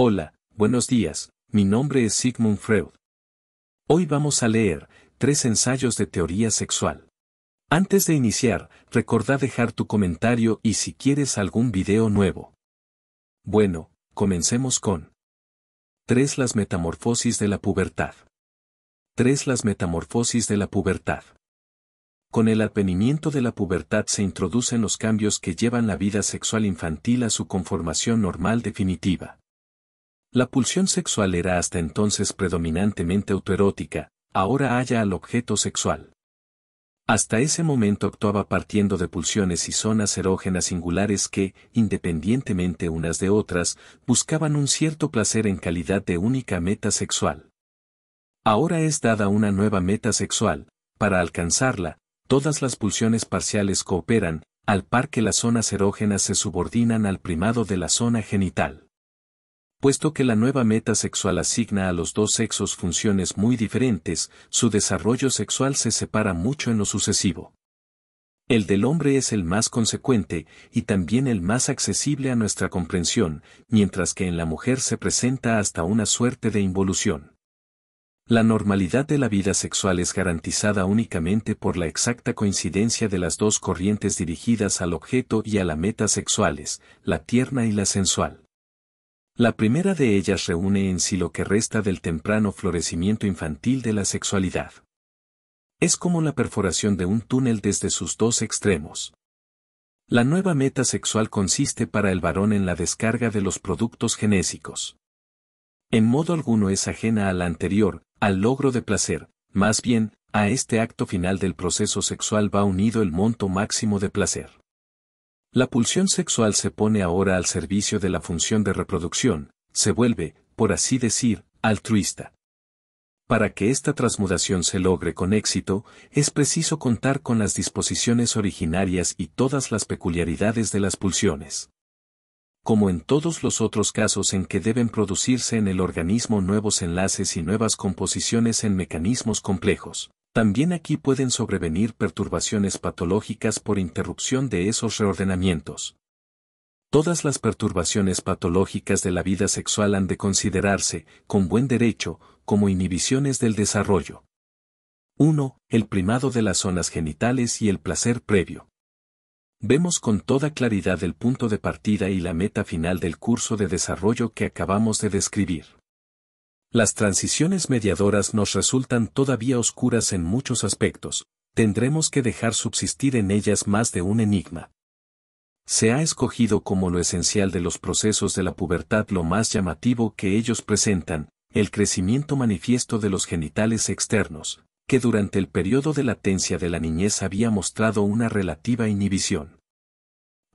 Hola, buenos días, mi nombre es Sigmund Freud. Hoy vamos a leer tres ensayos de teoría sexual. Antes de iniciar, recordá dejar tu comentario y si quieres algún video nuevo. Bueno, comencemos con 3. Las metamorfosis de la pubertad. 3. Las metamorfosis de la pubertad. Con el advenimiento de la pubertad se introducen los cambios que llevan la vida sexual infantil a su conformación normal definitiva. La pulsión sexual era hasta entonces predominantemente autoerótica, ahora halla al objeto sexual. Hasta ese momento actuaba partiendo de pulsiones y zonas erógenas singulares que, independientemente unas de otras, buscaban un cierto placer en calidad de única meta sexual. Ahora es dada una nueva meta sexual, para alcanzarla, todas las pulsiones parciales cooperan, al par que las zonas erógenas se subordinan al primado de la zona genital puesto que la nueva meta sexual asigna a los dos sexos funciones muy diferentes, su desarrollo sexual se separa mucho en lo sucesivo. El del hombre es el más consecuente y también el más accesible a nuestra comprensión, mientras que en la mujer se presenta hasta una suerte de involución. La normalidad de la vida sexual es garantizada únicamente por la exacta coincidencia de las dos corrientes dirigidas al objeto y a la meta sexuales, la tierna y la sensual. La primera de ellas reúne en sí lo que resta del temprano florecimiento infantil de la sexualidad. Es como la perforación de un túnel desde sus dos extremos. La nueva meta sexual consiste para el varón en la descarga de los productos genésicos. En modo alguno es ajena a la anterior, al logro de placer, más bien, a este acto final del proceso sexual va unido el monto máximo de placer. La pulsión sexual se pone ahora al servicio de la función de reproducción, se vuelve, por así decir, altruista. Para que esta transmutación se logre con éxito, es preciso contar con las disposiciones originarias y todas las peculiaridades de las pulsiones. Como en todos los otros casos en que deben producirse en el organismo nuevos enlaces y nuevas composiciones en mecanismos complejos. También aquí pueden sobrevenir perturbaciones patológicas por interrupción de esos reordenamientos. Todas las perturbaciones patológicas de la vida sexual han de considerarse, con buen derecho, como inhibiciones del desarrollo. 1. El primado de las zonas genitales y el placer previo. Vemos con toda claridad el punto de partida y la meta final del curso de desarrollo que acabamos de describir. Las transiciones mediadoras nos resultan todavía oscuras en muchos aspectos, tendremos que dejar subsistir en ellas más de un enigma. Se ha escogido como lo esencial de los procesos de la pubertad lo más llamativo que ellos presentan, el crecimiento manifiesto de los genitales externos, que durante el periodo de latencia de la niñez había mostrado una relativa inhibición.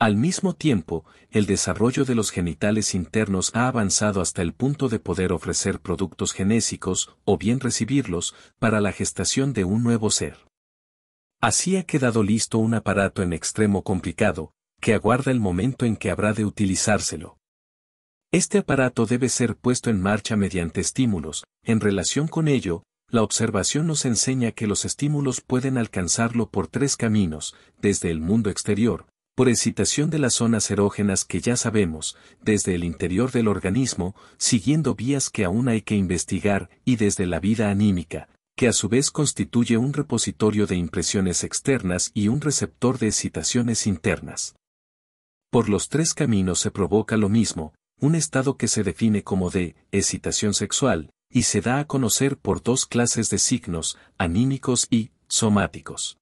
Al mismo tiempo, el desarrollo de los genitales internos ha avanzado hasta el punto de poder ofrecer productos genésicos, o bien recibirlos, para la gestación de un nuevo ser. Así ha quedado listo un aparato en extremo complicado, que aguarda el momento en que habrá de utilizárselo. Este aparato debe ser puesto en marcha mediante estímulos, en relación con ello, la observación nos enseña que los estímulos pueden alcanzarlo por tres caminos, desde el mundo exterior, por excitación de las zonas erógenas que ya sabemos, desde el interior del organismo, siguiendo vías que aún hay que investigar, y desde la vida anímica, que a su vez constituye un repositorio de impresiones externas y un receptor de excitaciones internas. Por los tres caminos se provoca lo mismo, un estado que se define como de excitación sexual, y se da a conocer por dos clases de signos, anímicos y somáticos.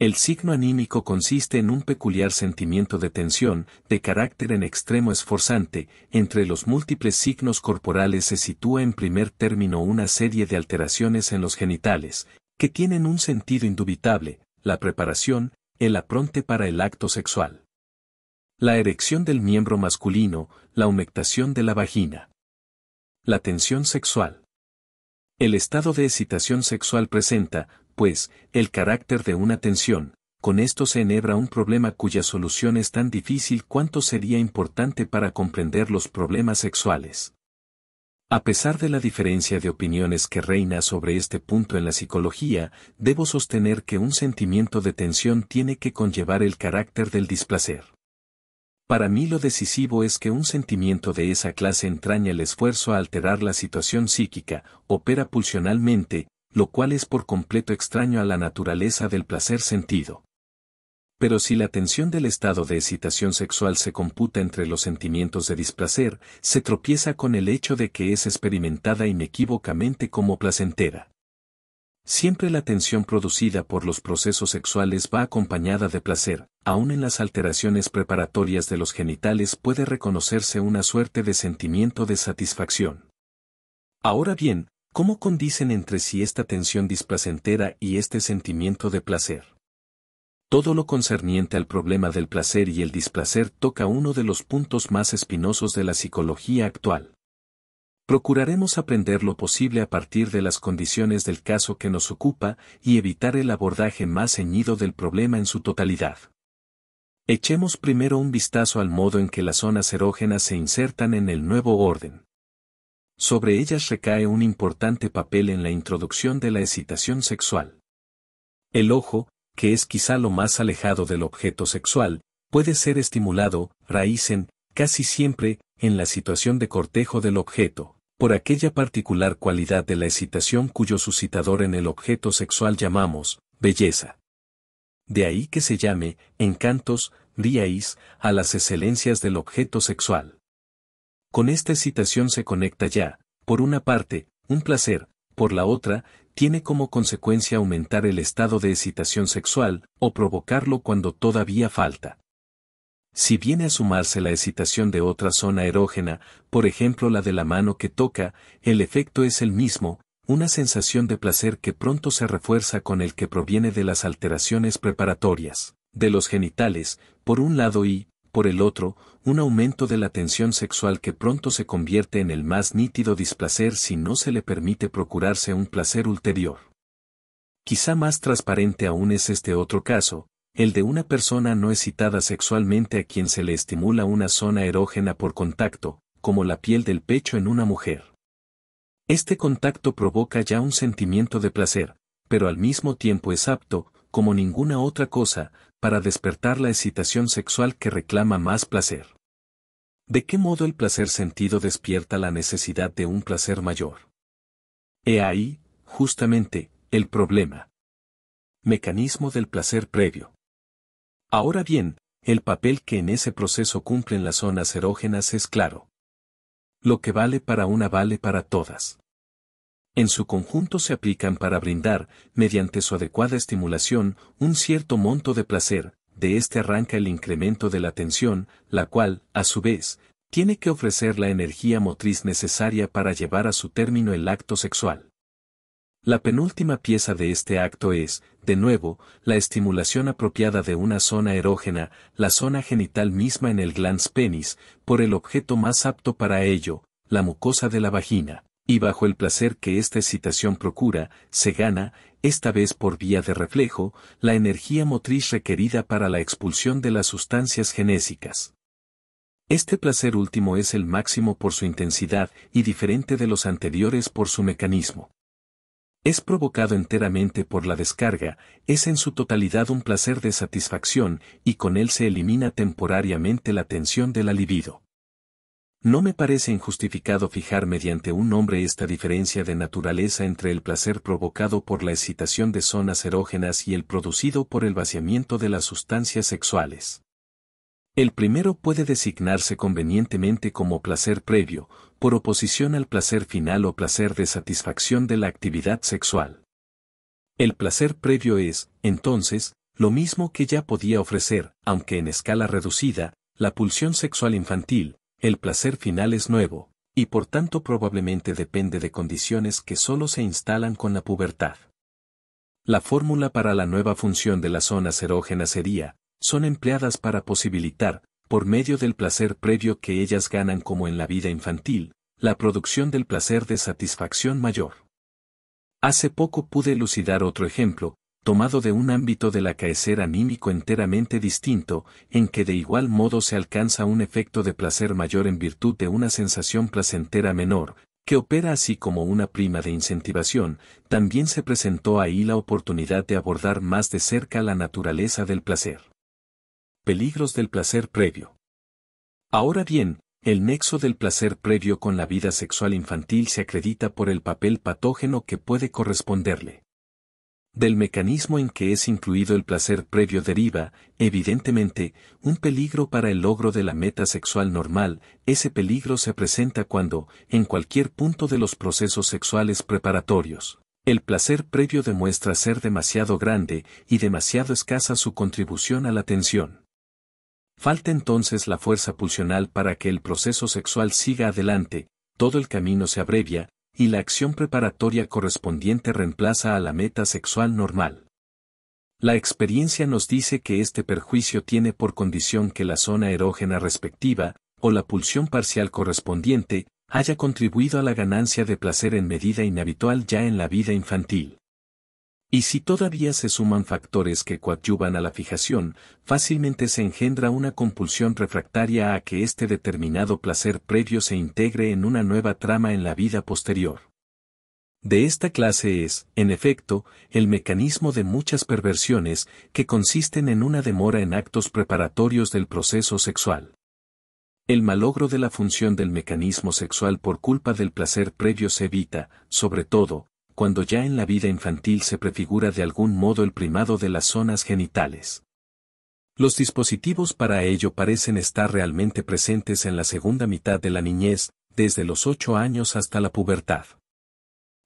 El signo anímico consiste en un peculiar sentimiento de tensión, de carácter en extremo esforzante, entre los múltiples signos corporales se sitúa en primer término una serie de alteraciones en los genitales, que tienen un sentido indubitable, la preparación, el apronte para el acto sexual. La erección del miembro masculino, la humectación de la vagina. La tensión sexual. El estado de excitación sexual presenta, pues, el carácter de una tensión. Con esto se enhebra un problema cuya solución es tan difícil cuanto sería importante para comprender los problemas sexuales. A pesar de la diferencia de opiniones que reina sobre este punto en la psicología, debo sostener que un sentimiento de tensión tiene que conllevar el carácter del displacer. Para mí lo decisivo es que un sentimiento de esa clase entraña el esfuerzo a alterar la situación psíquica, opera pulsionalmente, lo cual es por completo extraño a la naturaleza del placer sentido. Pero si la tensión del estado de excitación sexual se computa entre los sentimientos de displacer, se tropieza con el hecho de que es experimentada inequívocamente como placentera. Siempre la tensión producida por los procesos sexuales va acompañada de placer, aun en las alteraciones preparatorias de los genitales puede reconocerse una suerte de sentimiento de satisfacción. Ahora bien, ¿cómo condicen entre sí esta tensión displacentera y este sentimiento de placer? Todo lo concerniente al problema del placer y el displacer toca uno de los puntos más espinosos de la psicología actual. Procuraremos aprender lo posible a partir de las condiciones del caso que nos ocupa y evitar el abordaje más ceñido del problema en su totalidad. Echemos primero un vistazo al modo en que las zonas erógenas se insertan en el nuevo orden. Sobre ellas recae un importante papel en la introducción de la excitación sexual. El ojo, que es quizá lo más alejado del objeto sexual, puede ser estimulado, raícen, casi siempre, en la situación de cortejo del objeto, por aquella particular cualidad de la excitación cuyo suscitador en el objeto sexual llamamos belleza. De ahí que se llame encantos, diais, a las excelencias del objeto sexual. Con esta excitación se conecta ya, por una parte, un placer, por la otra, tiene como consecuencia aumentar el estado de excitación sexual o provocarlo cuando todavía falta. Si viene a sumarse la excitación de otra zona erógena, por ejemplo la de la mano que toca, el efecto es el mismo, una sensación de placer que pronto se refuerza con el que proviene de las alteraciones preparatorias, de los genitales, por un lado y, por el otro, un aumento de la tensión sexual que pronto se convierte en el más nítido displacer si no se le permite procurarse un placer ulterior. Quizá más transparente aún es este otro caso, el de una persona no excitada sexualmente a quien se le estimula una zona erógena por contacto, como la piel del pecho en una mujer. Este contacto provoca ya un sentimiento de placer, pero al mismo tiempo es apto, como ninguna otra cosa, para despertar la excitación sexual que reclama más placer. ¿De qué modo el placer sentido despierta la necesidad de un placer mayor? He ahí, justamente, el problema. Mecanismo del placer previo. Ahora bien, el papel que en ese proceso cumplen las zonas erógenas es claro. Lo que vale para una vale para todas. En su conjunto se aplican para brindar, mediante su adecuada estimulación, un cierto monto de placer, de este arranca el incremento de la tensión, la cual, a su vez, tiene que ofrecer la energía motriz necesaria para llevar a su término el acto sexual. La penúltima pieza de este acto es, de nuevo, la estimulación apropiada de una zona erógena, la zona genital misma en el glans penis, por el objeto más apto para ello, la mucosa de la vagina, y bajo el placer que esta excitación procura, se gana, esta vez por vía de reflejo, la energía motriz requerida para la expulsión de las sustancias genésicas. Este placer último es el máximo por su intensidad y diferente de los anteriores por su mecanismo es provocado enteramente por la descarga, es en su totalidad un placer de satisfacción y con él se elimina temporariamente la tensión de la libido. No me parece injustificado fijar mediante un nombre esta diferencia de naturaleza entre el placer provocado por la excitación de zonas erógenas y el producido por el vaciamiento de las sustancias sexuales. El primero puede designarse convenientemente como placer previo, por oposición al placer final o placer de satisfacción de la actividad sexual. El placer previo es, entonces, lo mismo que ya podía ofrecer, aunque en escala reducida, la pulsión sexual infantil, el placer final es nuevo, y por tanto probablemente depende de condiciones que solo se instalan con la pubertad. La fórmula para la nueva función de la zona serógena sería, son empleadas para posibilitar, por medio del placer previo que ellas ganan como en la vida infantil, la producción del placer de satisfacción mayor. Hace poco pude elucidar otro ejemplo, tomado de un ámbito del acaecer anímico enteramente distinto, en que de igual modo se alcanza un efecto de placer mayor en virtud de una sensación placentera menor, que opera así como una prima de incentivación, también se presentó ahí la oportunidad de abordar más de cerca la naturaleza del placer. Peligros del placer previo. Ahora bien, el nexo del placer previo con la vida sexual infantil se acredita por el papel patógeno que puede corresponderle. Del mecanismo en que es incluido el placer previo deriva, evidentemente, un peligro para el logro de la meta sexual normal, ese peligro se presenta cuando, en cualquier punto de los procesos sexuales preparatorios, el placer previo demuestra ser demasiado grande y demasiado escasa su contribución a la tensión. Falta entonces la fuerza pulsional para que el proceso sexual siga adelante, todo el camino se abrevia, y la acción preparatoria correspondiente reemplaza a la meta sexual normal. La experiencia nos dice que este perjuicio tiene por condición que la zona erógena respectiva, o la pulsión parcial correspondiente, haya contribuido a la ganancia de placer en medida inhabitual ya en la vida infantil. Y si todavía se suman factores que coadyuvan a la fijación, fácilmente se engendra una compulsión refractaria a que este determinado placer previo se integre en una nueva trama en la vida posterior. De esta clase es, en efecto, el mecanismo de muchas perversiones que consisten en una demora en actos preparatorios del proceso sexual. El malogro de la función del mecanismo sexual por culpa del placer previo se evita, sobre todo, cuando ya en la vida infantil se prefigura de algún modo el primado de las zonas genitales. Los dispositivos para ello parecen estar realmente presentes en la segunda mitad de la niñez, desde los ocho años hasta la pubertad.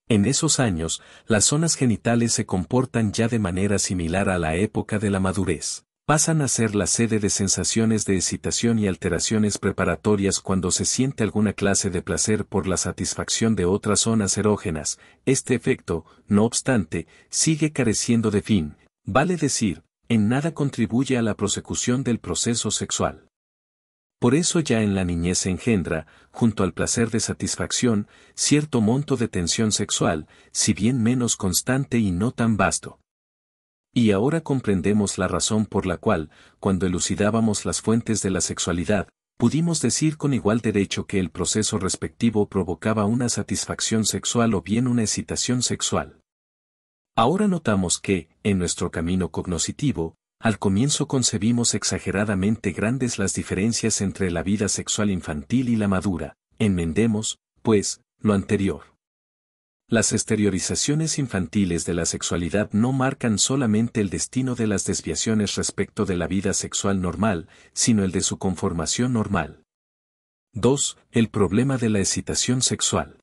En esos años, las zonas genitales se comportan ya de manera similar a la época de la madurez pasan a ser la sede de sensaciones de excitación y alteraciones preparatorias cuando se siente alguna clase de placer por la satisfacción de otras zonas erógenas. Este efecto, no obstante, sigue careciendo de fin, vale decir, en nada contribuye a la prosecución del proceso sexual. Por eso ya en la niñez engendra, junto al placer de satisfacción, cierto monto de tensión sexual, si bien menos constante y no tan vasto. Y ahora comprendemos la razón por la cual, cuando elucidábamos las fuentes de la sexualidad, pudimos decir con igual derecho que el proceso respectivo provocaba una satisfacción sexual o bien una excitación sexual. Ahora notamos que, en nuestro camino cognoscitivo, al comienzo concebimos exageradamente grandes las diferencias entre la vida sexual infantil y la madura, enmendemos, pues, lo anterior. Las exteriorizaciones infantiles de la sexualidad no marcan solamente el destino de las desviaciones respecto de la vida sexual normal, sino el de su conformación normal. 2. El problema de la excitación sexual.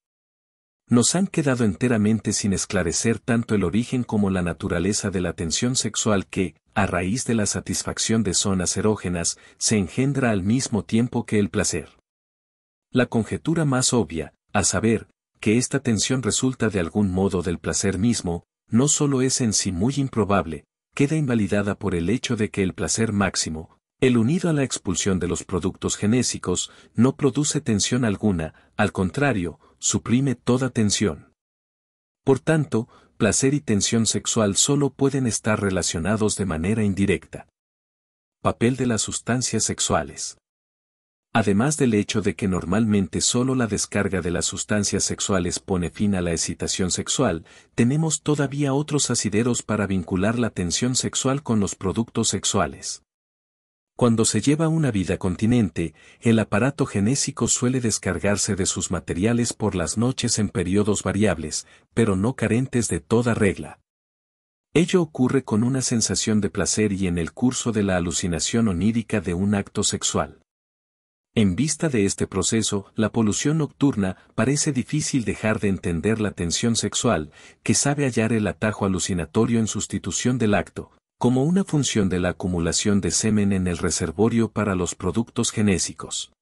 Nos han quedado enteramente sin esclarecer tanto el origen como la naturaleza de la tensión sexual que, a raíz de la satisfacción de zonas erógenas, se engendra al mismo tiempo que el placer. La conjetura más obvia, a saber, que esta tensión resulta de algún modo del placer mismo, no solo es en sí muy improbable, queda invalidada por el hecho de que el placer máximo, el unido a la expulsión de los productos genésicos, no produce tensión alguna, al contrario, suprime toda tensión. Por tanto, placer y tensión sexual solo pueden estar relacionados de manera indirecta. Papel de las sustancias sexuales. Además del hecho de que normalmente solo la descarga de las sustancias sexuales pone fin a la excitación sexual, tenemos todavía otros asideros para vincular la tensión sexual con los productos sexuales. Cuando se lleva una vida continente, el aparato genésico suele descargarse de sus materiales por las noches en periodos variables, pero no carentes de toda regla. Ello ocurre con una sensación de placer y en el curso de la alucinación onírica de un acto sexual. En vista de este proceso, la polución nocturna parece difícil dejar de entender la tensión sexual, que sabe hallar el atajo alucinatorio en sustitución del acto, como una función de la acumulación de semen en el reservorio para los productos genésicos.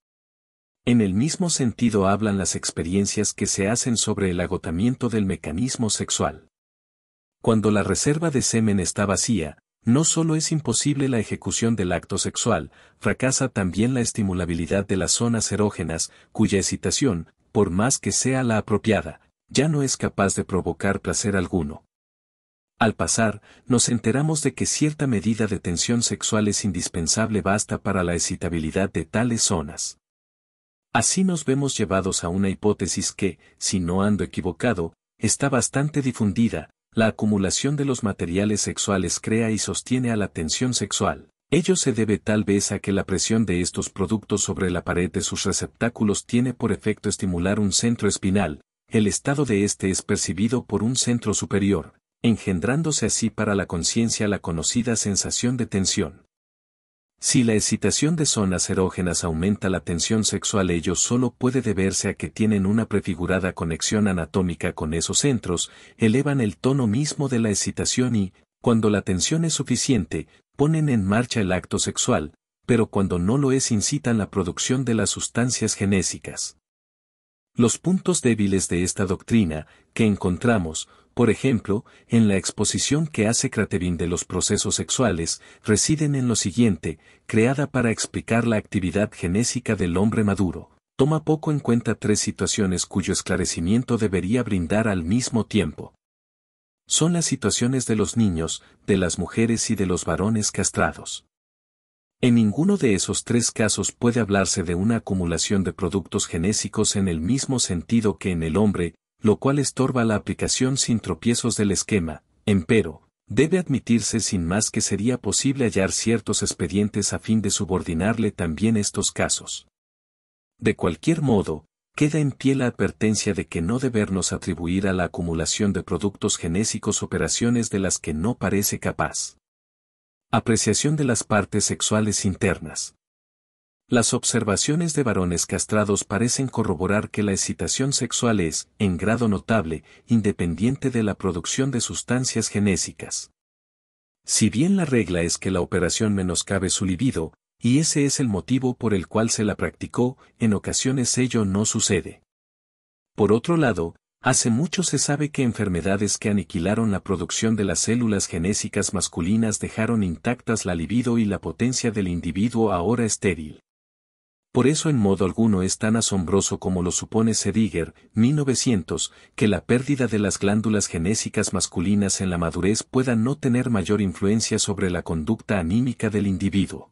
En el mismo sentido hablan las experiencias que se hacen sobre el agotamiento del mecanismo sexual. Cuando la reserva de semen está vacía, no solo es imposible la ejecución del acto sexual, fracasa también la estimulabilidad de las zonas erógenas, cuya excitación, por más que sea la apropiada, ya no es capaz de provocar placer alguno. Al pasar, nos enteramos de que cierta medida de tensión sexual es indispensable basta para la excitabilidad de tales zonas. Así nos vemos llevados a una hipótesis que, si no ando equivocado, está bastante difundida, la acumulación de los materiales sexuales crea y sostiene a la tensión sexual. Ello se debe tal vez a que la presión de estos productos sobre la pared de sus receptáculos tiene por efecto estimular un centro espinal, el estado de este es percibido por un centro superior, engendrándose así para la conciencia la conocida sensación de tensión. Si la excitación de zonas erógenas aumenta la tensión sexual ello solo puede deberse a que tienen una prefigurada conexión anatómica con esos centros, elevan el tono mismo de la excitación y, cuando la tensión es suficiente, ponen en marcha el acto sexual, pero cuando no lo es incitan la producción de las sustancias genésicas. Los puntos débiles de esta doctrina, que encontramos, por ejemplo, en la exposición que hace craterín de los procesos sexuales, residen en lo siguiente, creada para explicar la actividad genésica del hombre maduro. Toma poco en cuenta tres situaciones cuyo esclarecimiento debería brindar al mismo tiempo. Son las situaciones de los niños, de las mujeres y de los varones castrados. En ninguno de esos tres casos puede hablarse de una acumulación de productos genésicos en el mismo sentido que en el hombre, lo cual estorba la aplicación sin tropiezos del esquema, empero, debe admitirse sin más que sería posible hallar ciertos expedientes a fin de subordinarle también estos casos. De cualquier modo, queda en pie la advertencia de que no debernos atribuir a la acumulación de productos genésicos operaciones de las que no parece capaz. Apreciación de las partes sexuales internas. Las observaciones de varones castrados parecen corroborar que la excitación sexual es, en grado notable, independiente de la producción de sustancias genésicas. Si bien la regla es que la operación menoscabe su libido, y ese es el motivo por el cual se la practicó, en ocasiones ello no sucede. Por otro lado, hace mucho se sabe que enfermedades que aniquilaron la producción de las células genésicas masculinas dejaron intactas la libido y la potencia del individuo ahora estéril. Por eso en modo alguno es tan asombroso como lo supone Sediger, 1900, que la pérdida de las glándulas genésicas masculinas en la madurez pueda no tener mayor influencia sobre la conducta anímica del individuo.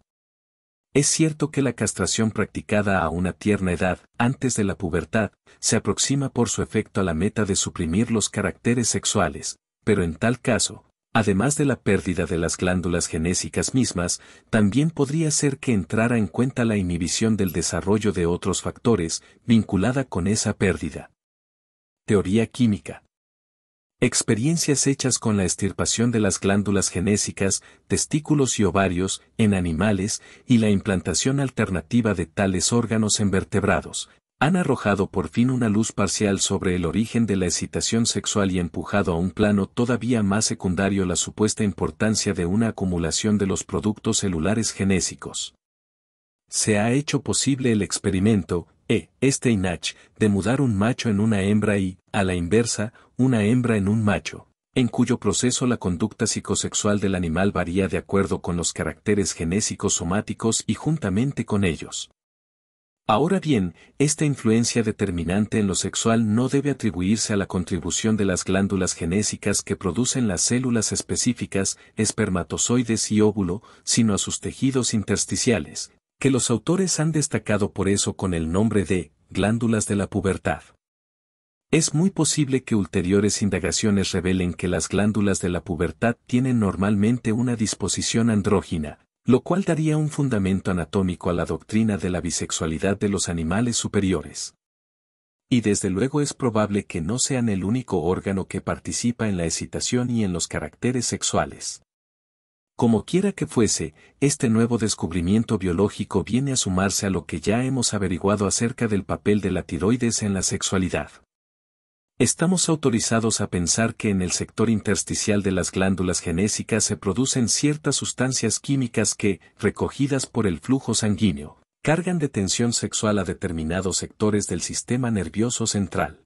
Es cierto que la castración practicada a una tierna edad, antes de la pubertad, se aproxima por su efecto a la meta de suprimir los caracteres sexuales, pero en tal caso, además de la pérdida de las glándulas genésicas mismas, también podría ser que entrara en cuenta la inhibición del desarrollo de otros factores vinculada con esa pérdida. Teoría química. Experiencias hechas con la extirpación de las glándulas genésicas, testículos y ovarios en animales y la implantación alternativa de tales órganos en vertebrados, han arrojado por fin una luz parcial sobre el origen de la excitación sexual y empujado a un plano todavía más secundario la supuesta importancia de una acumulación de los productos celulares genésicos. Se ha hecho posible el experimento, E, este INACH, de mudar un macho en una hembra y, a la inversa, una hembra en un macho, en cuyo proceso la conducta psicosexual del animal varía de acuerdo con los caracteres genésicos somáticos y juntamente con ellos Ahora bien, esta influencia determinante en lo sexual no debe atribuirse a la contribución de las glándulas genésicas que producen las células específicas, espermatozoides y óvulo, sino a sus tejidos intersticiales, que los autores han destacado por eso con el nombre de glándulas de la pubertad. Es muy posible que ulteriores indagaciones revelen que las glándulas de la pubertad tienen normalmente una disposición andrógina, lo cual daría un fundamento anatómico a la doctrina de la bisexualidad de los animales superiores. Y desde luego es probable que no sean el único órgano que participa en la excitación y en los caracteres sexuales. Como quiera que fuese, este nuevo descubrimiento biológico viene a sumarse a lo que ya hemos averiguado acerca del papel de la tiroides en la sexualidad. Estamos autorizados a pensar que en el sector intersticial de las glándulas genésicas se producen ciertas sustancias químicas que, recogidas por el flujo sanguíneo, cargan de tensión sexual a determinados sectores del sistema nervioso central.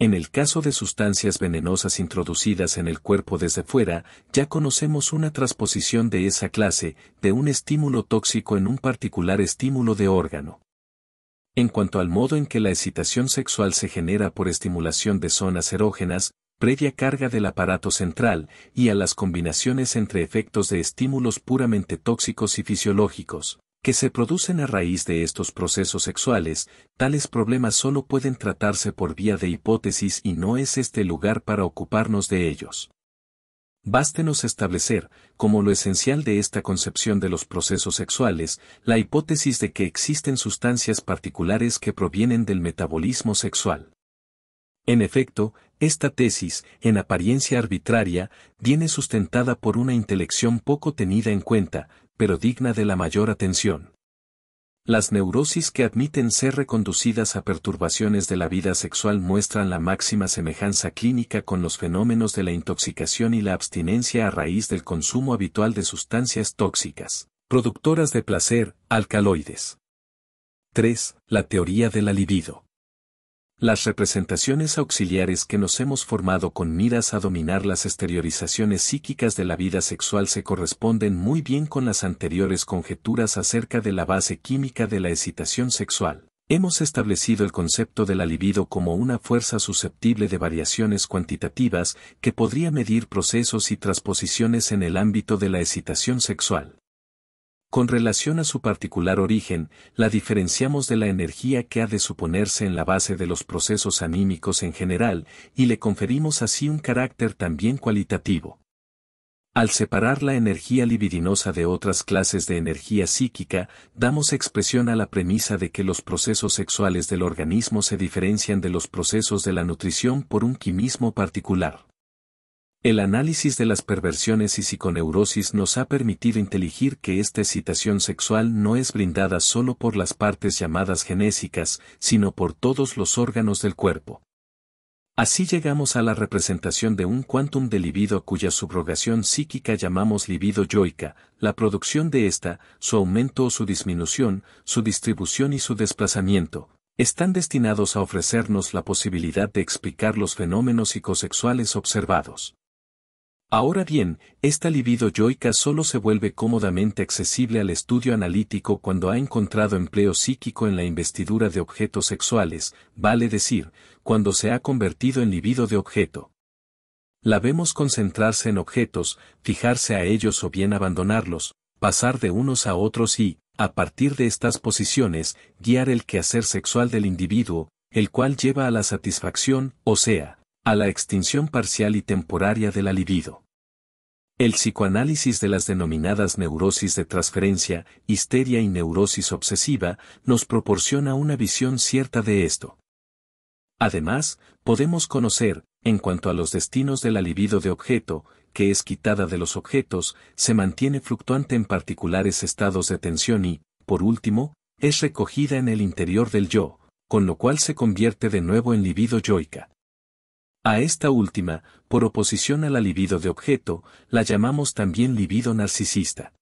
En el caso de sustancias venenosas introducidas en el cuerpo desde fuera, ya conocemos una transposición de esa clase, de un estímulo tóxico en un particular estímulo de órgano. En cuanto al modo en que la excitación sexual se genera por estimulación de zonas erógenas, previa carga del aparato central, y a las combinaciones entre efectos de estímulos puramente tóxicos y fisiológicos, que se producen a raíz de estos procesos sexuales, tales problemas solo pueden tratarse por vía de hipótesis y no es este lugar para ocuparnos de ellos. Bástenos establecer, como lo esencial de esta concepción de los procesos sexuales, la hipótesis de que existen sustancias particulares que provienen del metabolismo sexual. En efecto, esta tesis, en apariencia arbitraria, viene sustentada por una intelección poco tenida en cuenta, pero digna de la mayor atención. Las neurosis que admiten ser reconducidas a perturbaciones de la vida sexual muestran la máxima semejanza clínica con los fenómenos de la intoxicación y la abstinencia a raíz del consumo habitual de sustancias tóxicas, productoras de placer, alcaloides. 3. La teoría de la libido. Las representaciones auxiliares que nos hemos formado con miras a dominar las exteriorizaciones psíquicas de la vida sexual se corresponden muy bien con las anteriores conjeturas acerca de la base química de la excitación sexual. Hemos establecido el concepto de la libido como una fuerza susceptible de variaciones cuantitativas que podría medir procesos y transposiciones en el ámbito de la excitación sexual. Con relación a su particular origen, la diferenciamos de la energía que ha de suponerse en la base de los procesos anímicos en general y le conferimos así un carácter también cualitativo. Al separar la energía libidinosa de otras clases de energía psíquica, damos expresión a la premisa de que los procesos sexuales del organismo se diferencian de los procesos de la nutrición por un quimismo particular. El análisis de las perversiones y psiconeurosis nos ha permitido inteligir que esta excitación sexual no es brindada solo por las partes llamadas genésicas, sino por todos los órganos del cuerpo. Así llegamos a la representación de un quantum de libido cuya subrogación psíquica llamamos libido yoica, la producción de ésta, su aumento o su disminución, su distribución y su desplazamiento, están destinados a ofrecernos la posibilidad de explicar los fenómenos psicosexuales observados. Ahora bien, esta libido yoica solo se vuelve cómodamente accesible al estudio analítico cuando ha encontrado empleo psíquico en la investidura de objetos sexuales, vale decir, cuando se ha convertido en libido de objeto. La vemos concentrarse en objetos, fijarse a ellos o bien abandonarlos, pasar de unos a otros y, a partir de estas posiciones, guiar el quehacer sexual del individuo, el cual lleva a la satisfacción, o sea, a la extinción parcial y temporaria de la libido. El psicoanálisis de las denominadas neurosis de transferencia, histeria y neurosis obsesiva nos proporciona una visión cierta de esto. Además, podemos conocer, en cuanto a los destinos de la libido de objeto, que es quitada de los objetos, se mantiene fluctuante en particulares estados de tensión y, por último, es recogida en el interior del yo, con lo cual se convierte de nuevo en libido yoica. A esta última, por oposición a la libido de objeto, la llamamos también libido narcisista.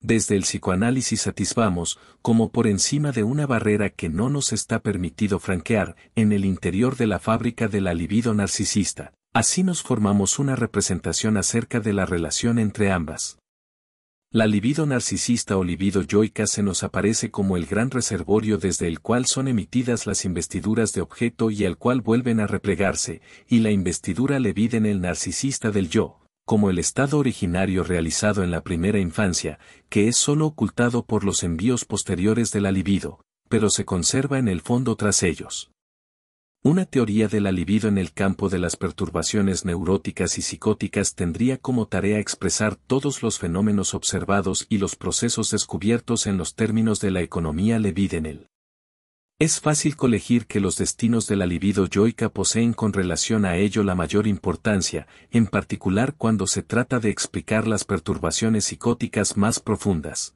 Desde el psicoanálisis satisfamos, como por encima de una barrera que no nos está permitido franquear, en el interior de la fábrica de la libido narcisista. Así nos formamos una representación acerca de la relación entre ambas. La libido narcisista o libido yoica se nos aparece como el gran reservorio desde el cual son emitidas las investiduras de objeto y al cual vuelven a replegarse, y la investidura le en el narcisista del yo, como el estado originario realizado en la primera infancia, que es sólo ocultado por los envíos posteriores de la libido, pero se conserva en el fondo tras ellos. Una teoría del libido en el campo de las perturbaciones neuróticas y psicóticas tendría como tarea expresar todos los fenómenos observados y los procesos descubiertos en los términos de la economía levidenel. Es fácil colegir que los destinos de la libido yoica poseen con relación a ello la mayor importancia, en particular cuando se trata de explicar las perturbaciones psicóticas más profundas.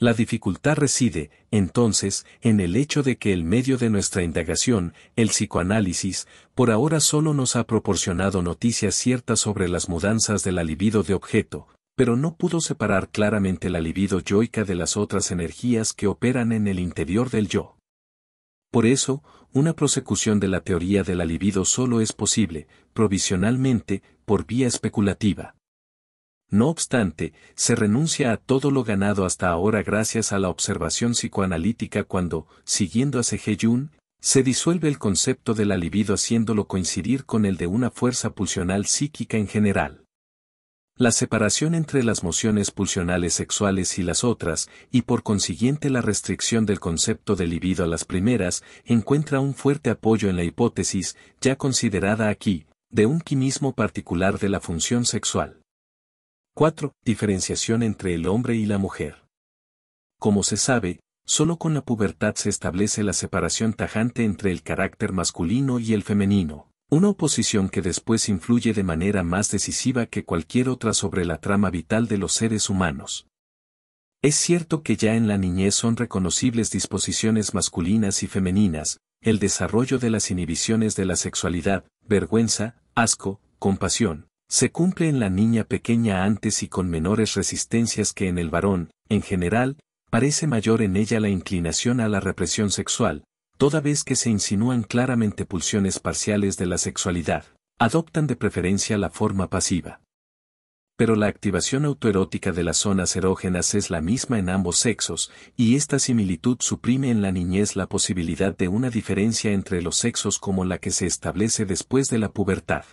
La dificultad reside, entonces, en el hecho de que el medio de nuestra indagación, el psicoanálisis, por ahora solo nos ha proporcionado noticias ciertas sobre las mudanzas de la libido de objeto, pero no pudo separar claramente la libido yoica de las otras energías que operan en el interior del yo. Por eso, una prosecución de la teoría de la libido solo es posible, provisionalmente, por vía especulativa. No obstante, se renuncia a todo lo ganado hasta ahora gracias a la observación psicoanalítica cuando, siguiendo a C.G. se disuelve el concepto de la libido haciéndolo coincidir con el de una fuerza pulsional psíquica en general. La separación entre las mociones pulsionales sexuales y las otras, y por consiguiente la restricción del concepto de libido a las primeras, encuentra un fuerte apoyo en la hipótesis, ya considerada aquí, de un quimismo particular de la función sexual. 4. Diferenciación entre el hombre y la mujer. Como se sabe, solo con la pubertad se establece la separación tajante entre el carácter masculino y el femenino, una oposición que después influye de manera más decisiva que cualquier otra sobre la trama vital de los seres humanos. Es cierto que ya en la niñez son reconocibles disposiciones masculinas y femeninas, el desarrollo de las inhibiciones de la sexualidad, vergüenza, asco, compasión, se cumple en la niña pequeña antes y con menores resistencias que en el varón, en general, parece mayor en ella la inclinación a la represión sexual, toda vez que se insinúan claramente pulsiones parciales de la sexualidad, adoptan de preferencia la forma pasiva. Pero la activación autoerótica de las zonas erógenas es la misma en ambos sexos, y esta similitud suprime en la niñez la posibilidad de una diferencia entre los sexos como la que se establece después de la pubertad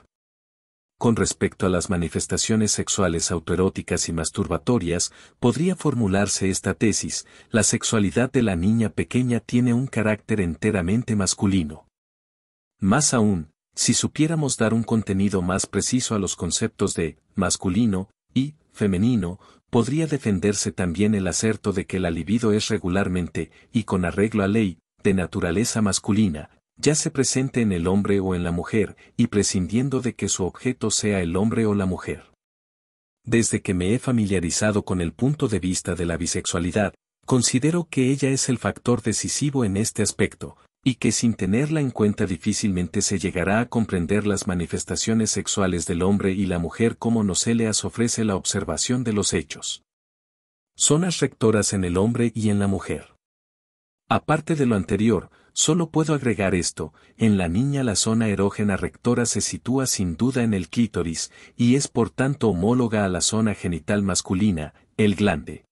con respecto a las manifestaciones sexuales autoeróticas y masturbatorias, podría formularse esta tesis, la sexualidad de la niña pequeña tiene un carácter enteramente masculino. Más aún, si supiéramos dar un contenido más preciso a los conceptos de masculino y femenino, podría defenderse también el acerto de que la libido es regularmente, y con arreglo a ley, de naturaleza masculina, ya se presente en el hombre o en la mujer, y prescindiendo de que su objeto sea el hombre o la mujer. Desde que me he familiarizado con el punto de vista de la bisexualidad, considero que ella es el factor decisivo en este aspecto, y que sin tenerla en cuenta difícilmente se llegará a comprender las manifestaciones sexuales del hombre y la mujer como no se ofrece la observación de los hechos. Zonas rectoras en el hombre y en la mujer. Aparte de lo anterior, Solo puedo agregar esto, en la niña la zona erógena rectora se sitúa sin duda en el clítoris, y es por tanto homóloga a la zona genital masculina, el glande.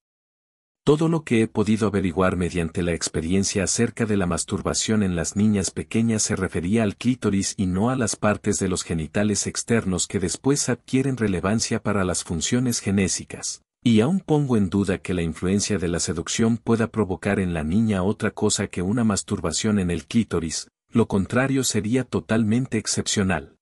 Todo lo que he podido averiguar mediante la experiencia acerca de la masturbación en las niñas pequeñas se refería al clítoris y no a las partes de los genitales externos que después adquieren relevancia para las funciones genésicas. Y aún pongo en duda que la influencia de la seducción pueda provocar en la niña otra cosa que una masturbación en el clítoris, lo contrario sería totalmente excepcional.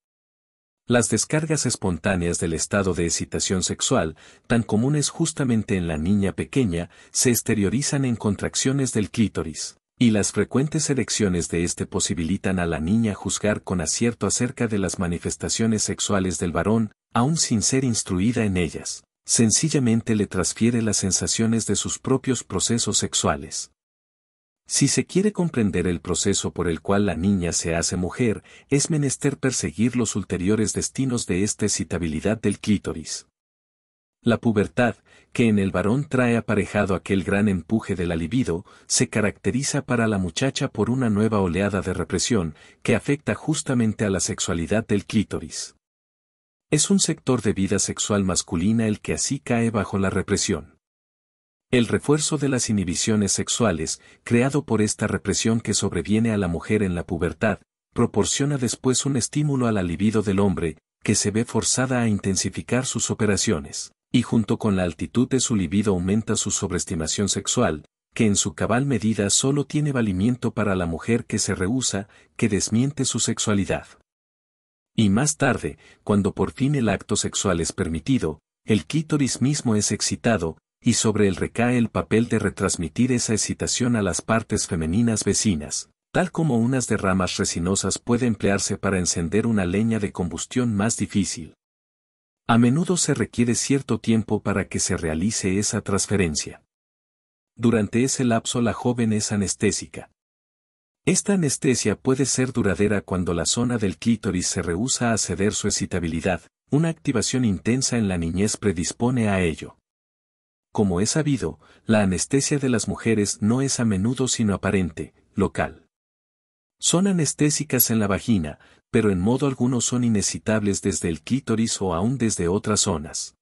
Las descargas espontáneas del estado de excitación sexual, tan comunes justamente en la niña pequeña, se exteriorizan en contracciones del clítoris, y las frecuentes erecciones de éste posibilitan a la niña juzgar con acierto acerca de las manifestaciones sexuales del varón, aún sin ser instruida en ellas sencillamente le transfiere las sensaciones de sus propios procesos sexuales. Si se quiere comprender el proceso por el cual la niña se hace mujer, es menester perseguir los ulteriores destinos de esta excitabilidad del clítoris. La pubertad, que en el varón trae aparejado aquel gran empuje de la libido, se caracteriza para la muchacha por una nueva oleada de represión que afecta justamente a la sexualidad del clítoris. Es un sector de vida sexual masculina el que así cae bajo la represión. El refuerzo de las inhibiciones sexuales, creado por esta represión que sobreviene a la mujer en la pubertad, proporciona después un estímulo a la libido del hombre, que se ve forzada a intensificar sus operaciones, y junto con la altitud de su libido aumenta su sobreestimación sexual, que en su cabal medida solo tiene valimiento para la mujer que se rehúsa, que desmiente su sexualidad. Y más tarde, cuando por fin el acto sexual es permitido, el clítoris mismo es excitado, y sobre él recae el papel de retransmitir esa excitación a las partes femeninas vecinas, tal como unas derramas resinosas puede emplearse para encender una leña de combustión más difícil. A menudo se requiere cierto tiempo para que se realice esa transferencia. Durante ese lapso la joven es anestésica. Esta anestesia puede ser duradera cuando la zona del clítoris se rehúsa a ceder su excitabilidad, una activación intensa en la niñez predispone a ello. Como es sabido, la anestesia de las mujeres no es a menudo sino aparente, local. Son anestésicas en la vagina, pero en modo alguno son inexcitables desde el clítoris o aún desde otras zonas.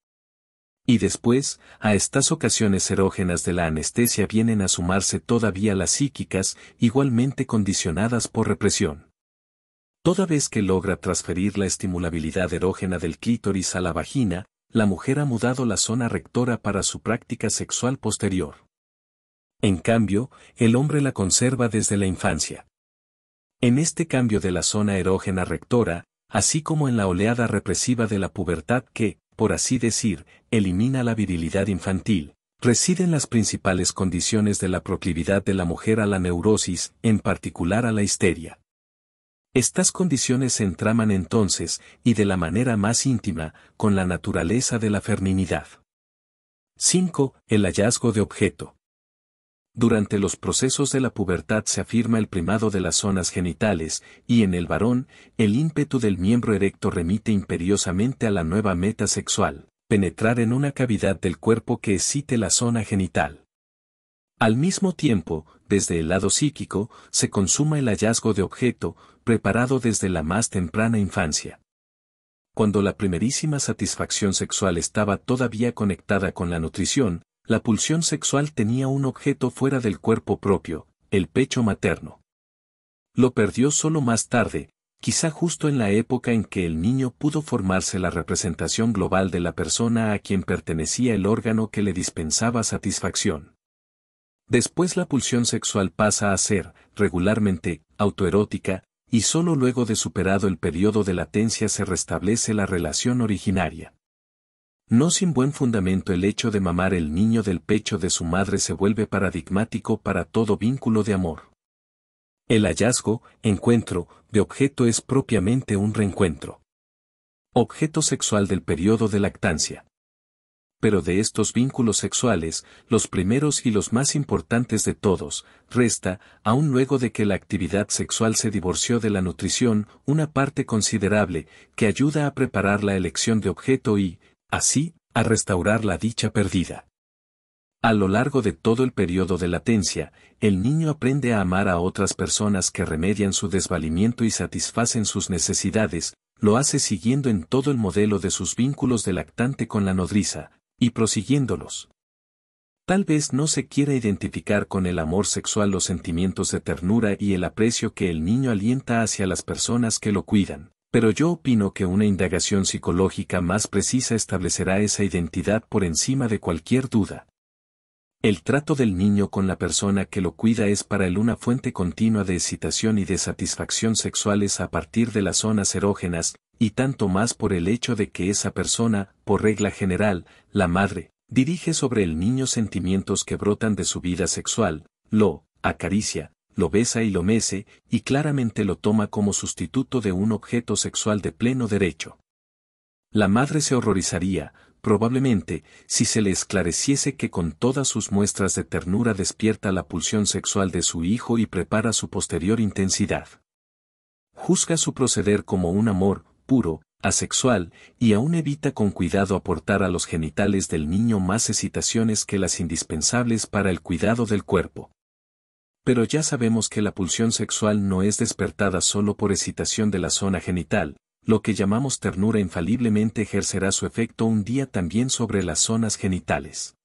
Y después, a estas ocasiones erógenas de la anestesia vienen a sumarse todavía las psíquicas, igualmente condicionadas por represión. Toda vez que logra transferir la estimulabilidad erógena del clítoris a la vagina, la mujer ha mudado la zona rectora para su práctica sexual posterior. En cambio, el hombre la conserva desde la infancia. En este cambio de la zona erógena rectora, así como en la oleada represiva de la pubertad que, por así decir, elimina la virilidad infantil, residen las principales condiciones de la proclividad de la mujer a la neurosis, en particular a la histeria. Estas condiciones se entraman entonces, y de la manera más íntima, con la naturaleza de la feminidad. 5. El hallazgo de objeto. Durante los procesos de la pubertad se afirma el primado de las zonas genitales, y en el varón, el ímpetu del miembro erecto remite imperiosamente a la nueva meta sexual, penetrar en una cavidad del cuerpo que excite la zona genital. Al mismo tiempo, desde el lado psíquico, se consuma el hallazgo de objeto, preparado desde la más temprana infancia. Cuando la primerísima satisfacción sexual estaba todavía conectada con la nutrición, la pulsión sexual tenía un objeto fuera del cuerpo propio, el pecho materno. Lo perdió solo más tarde, quizá justo en la época en que el niño pudo formarse la representación global de la persona a quien pertenecía el órgano que le dispensaba satisfacción. Después la pulsión sexual pasa a ser, regularmente, autoerótica, y solo luego de superado el periodo de latencia se restablece la relación originaria. No sin buen fundamento el hecho de mamar el niño del pecho de su madre se vuelve paradigmático para todo vínculo de amor. El hallazgo, encuentro, de objeto es propiamente un reencuentro. Objeto sexual del periodo de lactancia. Pero de estos vínculos sexuales, los primeros y los más importantes de todos, resta, aun luego de que la actividad sexual se divorció de la nutrición, una parte considerable, que ayuda a preparar la elección de objeto y, así, a restaurar la dicha perdida. A lo largo de todo el periodo de latencia, el niño aprende a amar a otras personas que remedian su desvalimiento y satisfacen sus necesidades, lo hace siguiendo en todo el modelo de sus vínculos de lactante con la nodriza, y prosiguiéndolos. Tal vez no se quiera identificar con el amor sexual los sentimientos de ternura y el aprecio que el niño alienta hacia las personas que lo cuidan pero yo opino que una indagación psicológica más precisa establecerá esa identidad por encima de cualquier duda. El trato del niño con la persona que lo cuida es para él una fuente continua de excitación y de satisfacción sexuales a partir de las zonas erógenas, y tanto más por el hecho de que esa persona, por regla general, la madre, dirige sobre el niño sentimientos que brotan de su vida sexual, lo acaricia, lo besa y lo mece, y claramente lo toma como sustituto de un objeto sexual de pleno derecho. La madre se horrorizaría, probablemente, si se le esclareciese que con todas sus muestras de ternura despierta la pulsión sexual de su hijo y prepara su posterior intensidad. Juzga su proceder como un amor, puro, asexual, y aún evita con cuidado aportar a los genitales del niño más excitaciones que las indispensables para el cuidado del cuerpo pero ya sabemos que la pulsión sexual no es despertada solo por excitación de la zona genital, lo que llamamos ternura infaliblemente ejercerá su efecto un día también sobre las zonas genitales.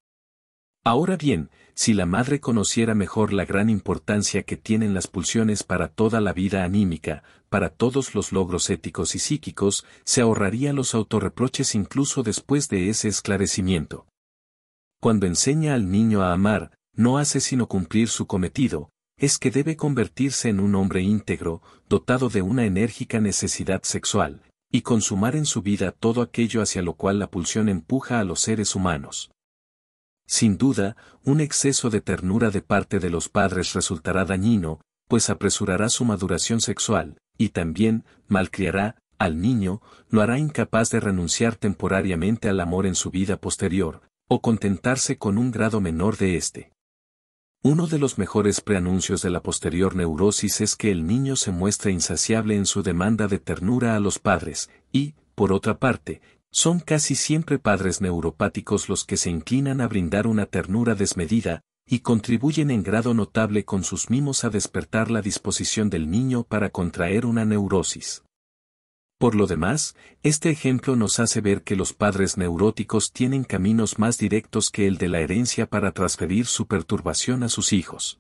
Ahora bien, si la madre conociera mejor la gran importancia que tienen las pulsiones para toda la vida anímica, para todos los logros éticos y psíquicos, se ahorraría los autorreproches incluso después de ese esclarecimiento. Cuando enseña al niño a amar, no hace sino cumplir su cometido, es que debe convertirse en un hombre íntegro, dotado de una enérgica necesidad sexual, y consumar en su vida todo aquello hacia lo cual la pulsión empuja a los seres humanos. Sin duda, un exceso de ternura de parte de los padres resultará dañino, pues apresurará su maduración sexual, y también, malcriará, al niño, lo hará incapaz de renunciar temporariamente al amor en su vida posterior, o contentarse con un grado menor de éste. Uno de los mejores preanuncios de la posterior neurosis es que el niño se muestra insaciable en su demanda de ternura a los padres, y, por otra parte, son casi siempre padres neuropáticos los que se inclinan a brindar una ternura desmedida, y contribuyen en grado notable con sus mimos a despertar la disposición del niño para contraer una neurosis. Por lo demás, este ejemplo nos hace ver que los padres neuróticos tienen caminos más directos que el de la herencia para transferir su perturbación a sus hijos.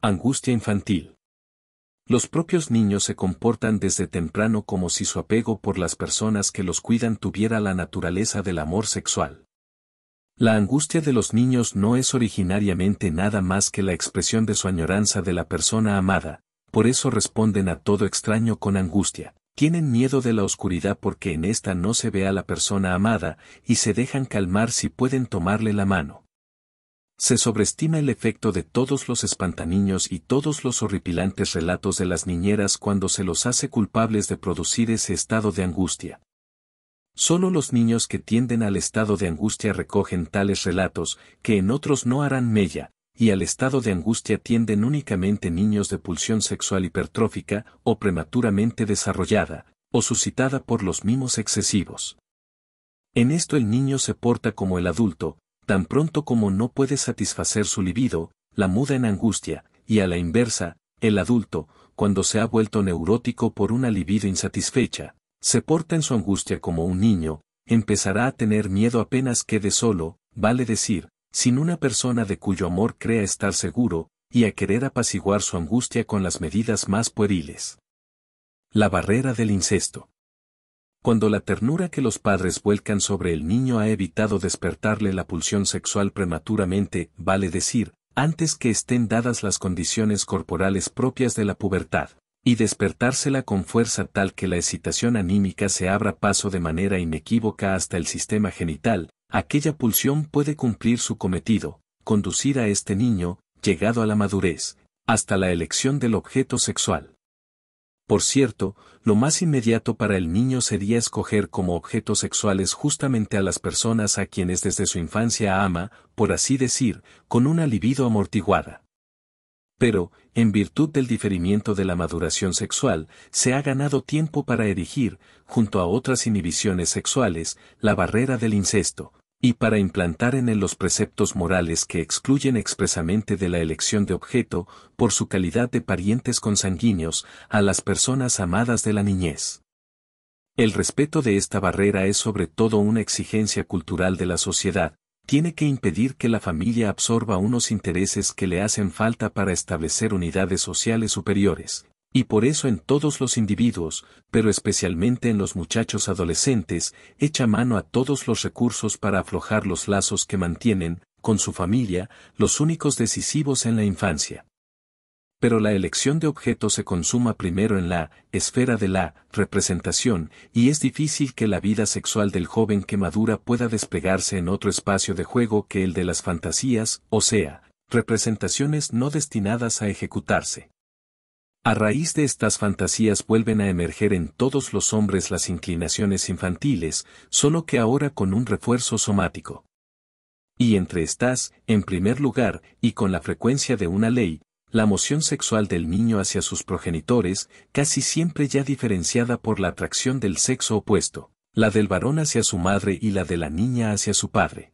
Angustia infantil. Los propios niños se comportan desde temprano como si su apego por las personas que los cuidan tuviera la naturaleza del amor sexual. La angustia de los niños no es originariamente nada más que la expresión de su añoranza de la persona amada, por eso responden a todo extraño con angustia. Tienen miedo de la oscuridad porque en esta no se ve a la persona amada y se dejan calmar si pueden tomarle la mano. Se sobreestima el efecto de todos los espantaniños y todos los horripilantes relatos de las niñeras cuando se los hace culpables de producir ese estado de angustia. Solo los niños que tienden al estado de angustia recogen tales relatos, que en otros no harán mella, y al estado de angustia tienden únicamente niños de pulsión sexual hipertrófica o prematuramente desarrollada, o suscitada por los mimos excesivos. En esto el niño se porta como el adulto, tan pronto como no puede satisfacer su libido, la muda en angustia, y a la inversa, el adulto, cuando se ha vuelto neurótico por una libido insatisfecha, se porta en su angustia como un niño, empezará a tener miedo apenas quede solo, vale decir, sin una persona de cuyo amor crea estar seguro, y a querer apaciguar su angustia con las medidas más pueriles. La barrera del incesto. Cuando la ternura que los padres vuelcan sobre el niño ha evitado despertarle la pulsión sexual prematuramente, vale decir, antes que estén dadas las condiciones corporales propias de la pubertad, y despertársela con fuerza tal que la excitación anímica se abra paso de manera inequívoca hasta el sistema genital, Aquella pulsión puede cumplir su cometido, conducir a este niño, llegado a la madurez, hasta la elección del objeto sexual. Por cierto, lo más inmediato para el niño sería escoger como objetos sexuales justamente a las personas a quienes desde su infancia ama, por así decir, con una libido amortiguada. Pero, en virtud del diferimiento de la maduración sexual, se ha ganado tiempo para erigir, junto a otras inhibiciones sexuales, la barrera del incesto, y para implantar en él los preceptos morales que excluyen expresamente de la elección de objeto, por su calidad de parientes consanguíneos, a las personas amadas de la niñez. El respeto de esta barrera es sobre todo una exigencia cultural de la sociedad, tiene que impedir que la familia absorba unos intereses que le hacen falta para establecer unidades sociales superiores, y por eso en todos los individuos, pero especialmente en los muchachos adolescentes, echa mano a todos los recursos para aflojar los lazos que mantienen, con su familia, los únicos decisivos en la infancia. Pero la elección de objeto se consuma primero en la esfera de la representación, y es difícil que la vida sexual del joven que madura pueda desplegarse en otro espacio de juego que el de las fantasías, o sea, representaciones no destinadas a ejecutarse. A raíz de estas fantasías vuelven a emerger en todos los hombres las inclinaciones infantiles, solo que ahora con un refuerzo somático. Y entre estas, en primer lugar, y con la frecuencia de una ley, la moción sexual del niño hacia sus progenitores, casi siempre ya diferenciada por la atracción del sexo opuesto, la del varón hacia su madre y la de la niña hacia su padre.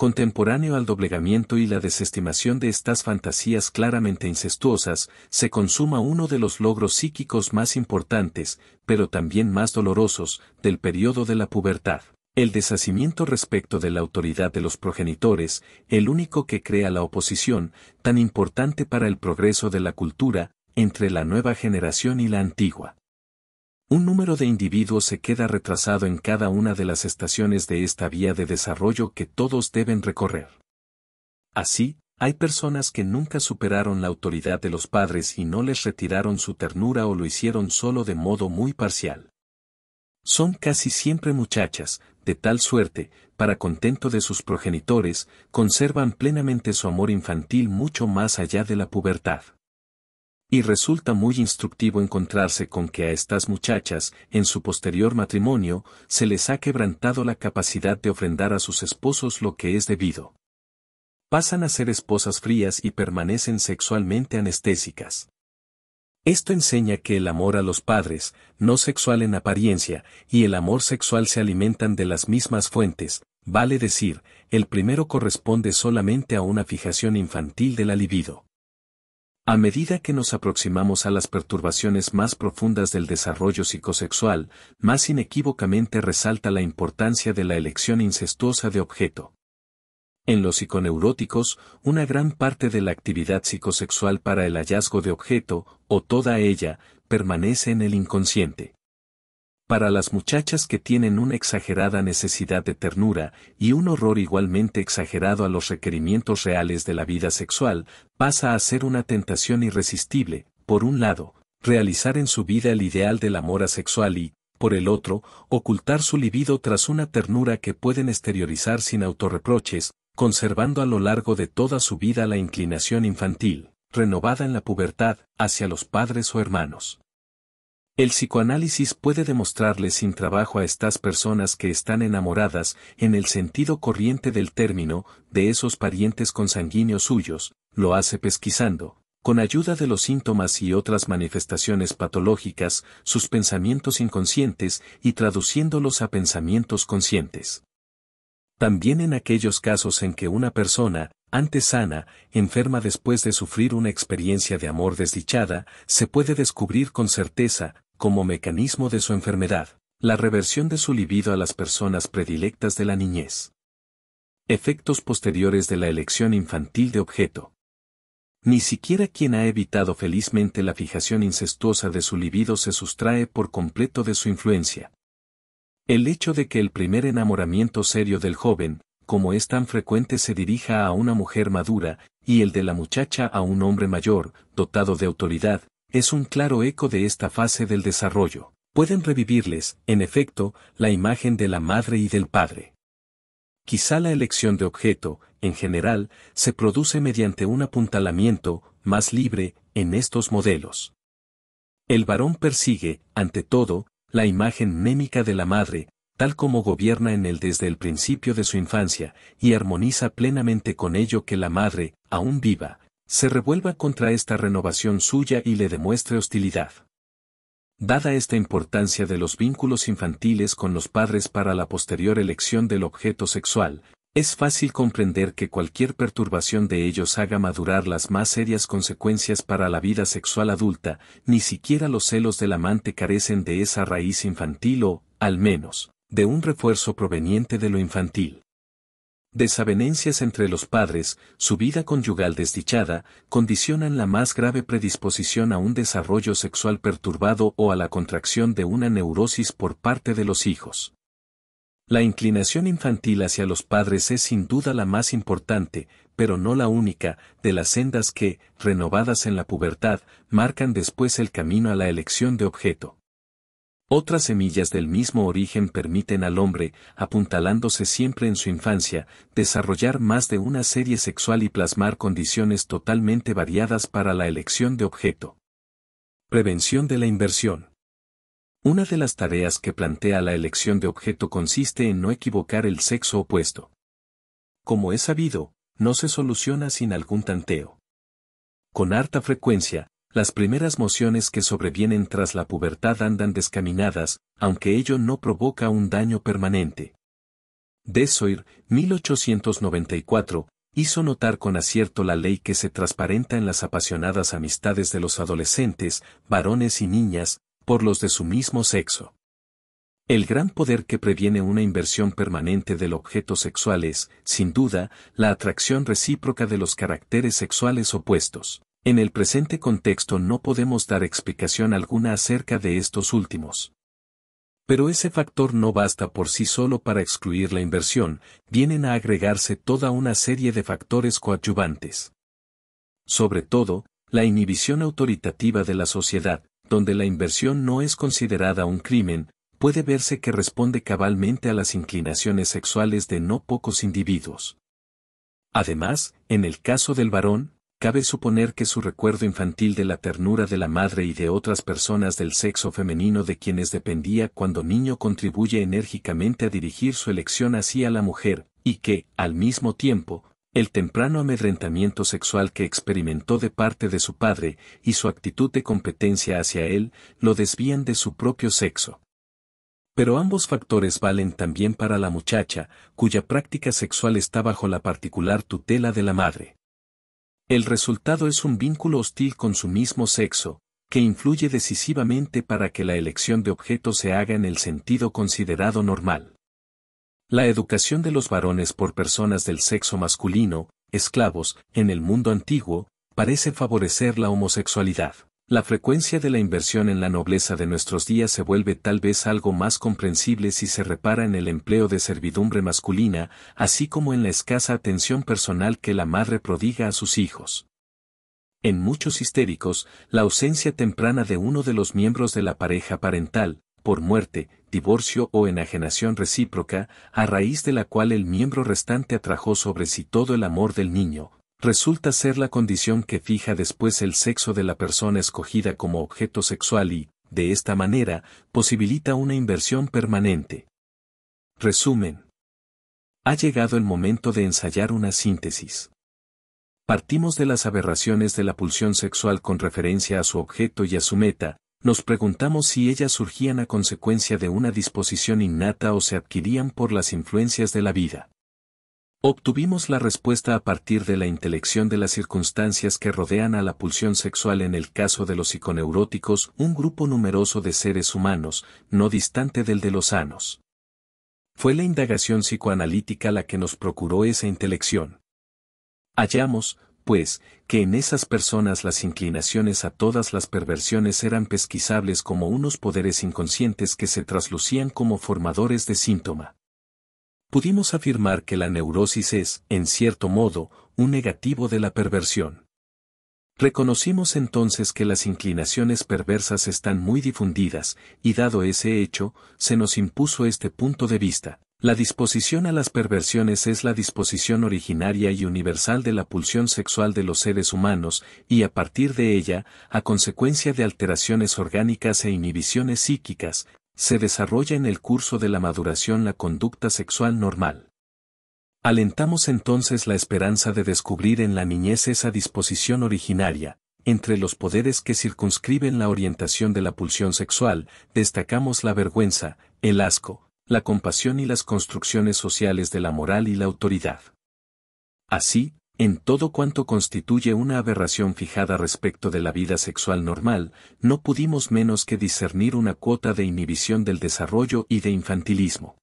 Contemporáneo al doblegamiento y la desestimación de estas fantasías claramente incestuosas, se consuma uno de los logros psíquicos más importantes, pero también más dolorosos, del periodo de la pubertad. El deshacimiento respecto de la autoridad de los progenitores, el único que crea la oposición, tan importante para el progreso de la cultura, entre la nueva generación y la antigua. Un número de individuos se queda retrasado en cada una de las estaciones de esta vía de desarrollo que todos deben recorrer. Así, hay personas que nunca superaron la autoridad de los padres y no les retiraron su ternura o lo hicieron solo de modo muy parcial. Son casi siempre muchachas, de tal suerte, para contento de sus progenitores, conservan plenamente su amor infantil mucho más allá de la pubertad. Y resulta muy instructivo encontrarse con que a estas muchachas, en su posterior matrimonio, se les ha quebrantado la capacidad de ofrendar a sus esposos lo que es debido. Pasan a ser esposas frías y permanecen sexualmente anestésicas. Esto enseña que el amor a los padres, no sexual en apariencia, y el amor sexual se alimentan de las mismas fuentes, vale decir, el primero corresponde solamente a una fijación infantil de la libido. A medida que nos aproximamos a las perturbaciones más profundas del desarrollo psicosexual, más inequívocamente resalta la importancia de la elección incestuosa de objeto. En los psiconeuróticos, una gran parte de la actividad psicosexual para el hallazgo de objeto, o toda ella, permanece en el inconsciente para las muchachas que tienen una exagerada necesidad de ternura y un horror igualmente exagerado a los requerimientos reales de la vida sexual, pasa a ser una tentación irresistible, por un lado, realizar en su vida el ideal del amor asexual y, por el otro, ocultar su libido tras una ternura que pueden exteriorizar sin autorreproches, conservando a lo largo de toda su vida la inclinación infantil, renovada en la pubertad, hacia los padres o hermanos. El psicoanálisis puede demostrarle sin trabajo a estas personas que están enamoradas, en el sentido corriente del término, de esos parientes consanguíneos suyos, lo hace pesquisando, con ayuda de los síntomas y otras manifestaciones patológicas, sus pensamientos inconscientes y traduciéndolos a pensamientos conscientes. También en aquellos casos en que una persona, antes sana, enferma después de sufrir una experiencia de amor desdichada, se puede descubrir con certeza, como mecanismo de su enfermedad, la reversión de su libido a las personas predilectas de la niñez. Efectos posteriores de la elección infantil de objeto. Ni siquiera quien ha evitado felizmente la fijación incestuosa de su libido se sustrae por completo de su influencia. El hecho de que el primer enamoramiento serio del joven, como es tan frecuente, se dirija a una mujer madura, y el de la muchacha a un hombre mayor, dotado de autoridad, es un claro eco de esta fase del desarrollo. Pueden revivirles, en efecto, la imagen de la madre y del padre. Quizá la elección de objeto, en general, se produce mediante un apuntalamiento, más libre, en estos modelos. El varón persigue, ante todo, la imagen mémica de la madre, tal como gobierna en él desde el principio de su infancia, y armoniza plenamente con ello que la madre, aún viva, se revuelva contra esta renovación suya y le demuestre hostilidad. Dada esta importancia de los vínculos infantiles con los padres para la posterior elección del objeto sexual, es fácil comprender que cualquier perturbación de ellos haga madurar las más serias consecuencias para la vida sexual adulta, ni siquiera los celos del amante carecen de esa raíz infantil o, al menos, de un refuerzo proveniente de lo infantil. Desavenencias entre los padres, su vida conyugal desdichada, condicionan la más grave predisposición a un desarrollo sexual perturbado o a la contracción de una neurosis por parte de los hijos. La inclinación infantil hacia los padres es sin duda la más importante, pero no la única, de las sendas que, renovadas en la pubertad, marcan después el camino a la elección de objeto. Otras semillas del mismo origen permiten al hombre, apuntalándose siempre en su infancia, desarrollar más de una serie sexual y plasmar condiciones totalmente variadas para la elección de objeto. Prevención de la inversión. Una de las tareas que plantea la elección de objeto consiste en no equivocar el sexo opuesto. Como es sabido, no se soluciona sin algún tanteo. Con harta frecuencia, las primeras mociones que sobrevienen tras la pubertad andan descaminadas, aunque ello no provoca un daño permanente. Desoir, 1894, hizo notar con acierto la ley que se transparenta en las apasionadas amistades de los adolescentes, varones y niñas, por los de su mismo sexo. El gran poder que previene una inversión permanente del objeto sexual es, sin duda, la atracción recíproca de los caracteres sexuales opuestos. En el presente contexto no podemos dar explicación alguna acerca de estos últimos. Pero ese factor no basta por sí solo para excluir la inversión, vienen a agregarse toda una serie de factores coadyuvantes. Sobre todo, la inhibición autoritativa de la sociedad, donde la inversión no es considerada un crimen, puede verse que responde cabalmente a las inclinaciones sexuales de no pocos individuos. Además, en el caso del varón, cabe suponer que su recuerdo infantil de la ternura de la madre y de otras personas del sexo femenino de quienes dependía cuando niño contribuye enérgicamente a dirigir su elección hacia la mujer, y que, al mismo tiempo, el temprano amedrentamiento sexual que experimentó de parte de su padre y su actitud de competencia hacia él lo desvían de su propio sexo. Pero ambos factores valen también para la muchacha, cuya práctica sexual está bajo la particular tutela de la madre. El resultado es un vínculo hostil con su mismo sexo, que influye decisivamente para que la elección de objetos se haga en el sentido considerado normal. La educación de los varones por personas del sexo masculino, esclavos, en el mundo antiguo, parece favorecer la homosexualidad. La frecuencia de la inversión en la nobleza de nuestros días se vuelve tal vez algo más comprensible si se repara en el empleo de servidumbre masculina, así como en la escasa atención personal que la madre prodiga a sus hijos. En muchos histéricos, la ausencia temprana de uno de los miembros de la pareja parental, por muerte, divorcio o enajenación recíproca, a raíz de la cual el miembro restante atrajo sobre sí todo el amor del niño, resulta ser la condición que fija después el sexo de la persona escogida como objeto sexual y, de esta manera, posibilita una inversión permanente. Resumen. Ha llegado el momento de ensayar una síntesis. Partimos de las aberraciones de la pulsión sexual con referencia a su objeto y a su meta, nos preguntamos si ellas surgían a consecuencia de una disposición innata o se adquirían por las influencias de la vida. Obtuvimos la respuesta a partir de la intelección de las circunstancias que rodean a la pulsión sexual en el caso de los psiconeuróticos, un grupo numeroso de seres humanos, no distante del de los sanos. Fue la indagación psicoanalítica la que nos procuró esa intelección. Hallamos, pues, que en esas personas las inclinaciones a todas las perversiones eran pesquisables como unos poderes inconscientes que se traslucían como formadores de síntoma pudimos afirmar que la neurosis es, en cierto modo, un negativo de la perversión. Reconocimos entonces que las inclinaciones perversas están muy difundidas, y dado ese hecho, se nos impuso este punto de vista. La disposición a las perversiones es la disposición originaria y universal de la pulsión sexual de los seres humanos, y a partir de ella, a consecuencia de alteraciones orgánicas e inhibiciones psíquicas, se desarrolla en el curso de la maduración la conducta sexual normal. Alentamos entonces la esperanza de descubrir en la niñez esa disposición originaria, entre los poderes que circunscriben la orientación de la pulsión sexual, destacamos la vergüenza, el asco, la compasión y las construcciones sociales de la moral y la autoridad. Así, en todo cuanto constituye una aberración fijada respecto de la vida sexual normal, no pudimos menos que discernir una cuota de inhibición del desarrollo y de infantilismo.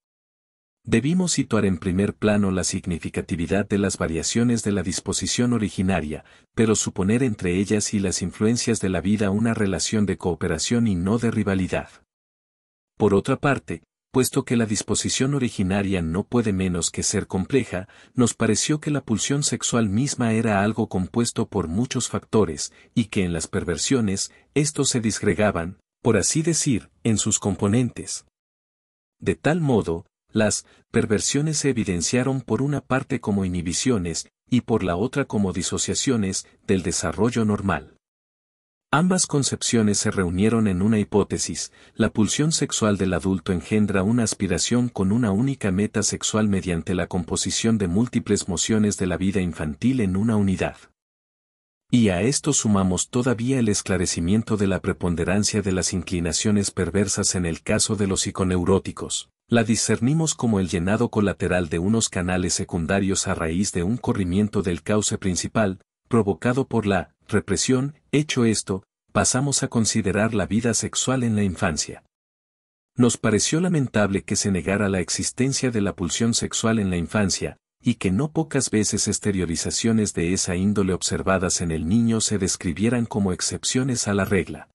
Debimos situar en primer plano la significatividad de las variaciones de la disposición originaria, pero suponer entre ellas y las influencias de la vida una relación de cooperación y no de rivalidad. Por otra parte, puesto que la disposición originaria no puede menos que ser compleja, nos pareció que la pulsión sexual misma era algo compuesto por muchos factores, y que en las perversiones, estos se disgregaban, por así decir, en sus componentes. De tal modo, las perversiones se evidenciaron por una parte como inhibiciones y por la otra como disociaciones del desarrollo normal. Ambas concepciones se reunieron en una hipótesis, la pulsión sexual del adulto engendra una aspiración con una única meta sexual mediante la composición de múltiples mociones de la vida infantil en una unidad. Y a esto sumamos todavía el esclarecimiento de la preponderancia de las inclinaciones perversas en el caso de los psiconeuróticos. La discernimos como el llenado colateral de unos canales secundarios a raíz de un corrimiento del cauce principal, provocado por la represión, hecho esto, pasamos a considerar la vida sexual en la infancia. Nos pareció lamentable que se negara la existencia de la pulsión sexual en la infancia, y que no pocas veces exteriorizaciones de esa índole observadas en el niño se describieran como excepciones a la regla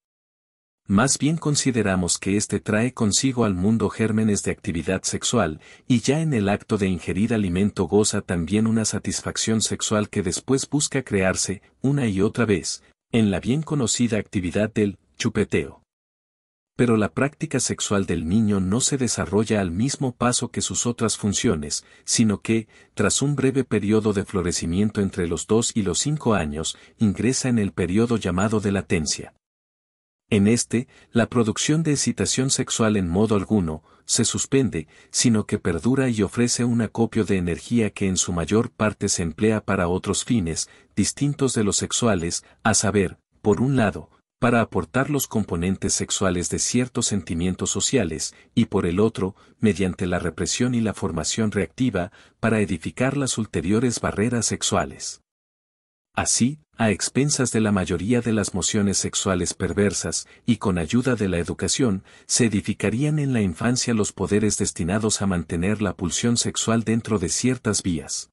más bien consideramos que éste trae consigo al mundo gérmenes de actividad sexual, y ya en el acto de ingerir alimento goza también una satisfacción sexual que después busca crearse, una y otra vez, en la bien conocida actividad del chupeteo. Pero la práctica sexual del niño no se desarrolla al mismo paso que sus otras funciones, sino que, tras un breve periodo de florecimiento entre los dos y los cinco años, ingresa en el periodo llamado de latencia. En este, la producción de excitación sexual en modo alguno se suspende, sino que perdura y ofrece un acopio de energía que en su mayor parte se emplea para otros fines, distintos de los sexuales, a saber, por un lado, para aportar los componentes sexuales de ciertos sentimientos sociales, y por el otro, mediante la represión y la formación reactiva, para edificar las ulteriores barreras sexuales. Así, a expensas de la mayoría de las mociones sexuales perversas, y con ayuda de la educación, se edificarían en la infancia los poderes destinados a mantener la pulsión sexual dentro de ciertas vías.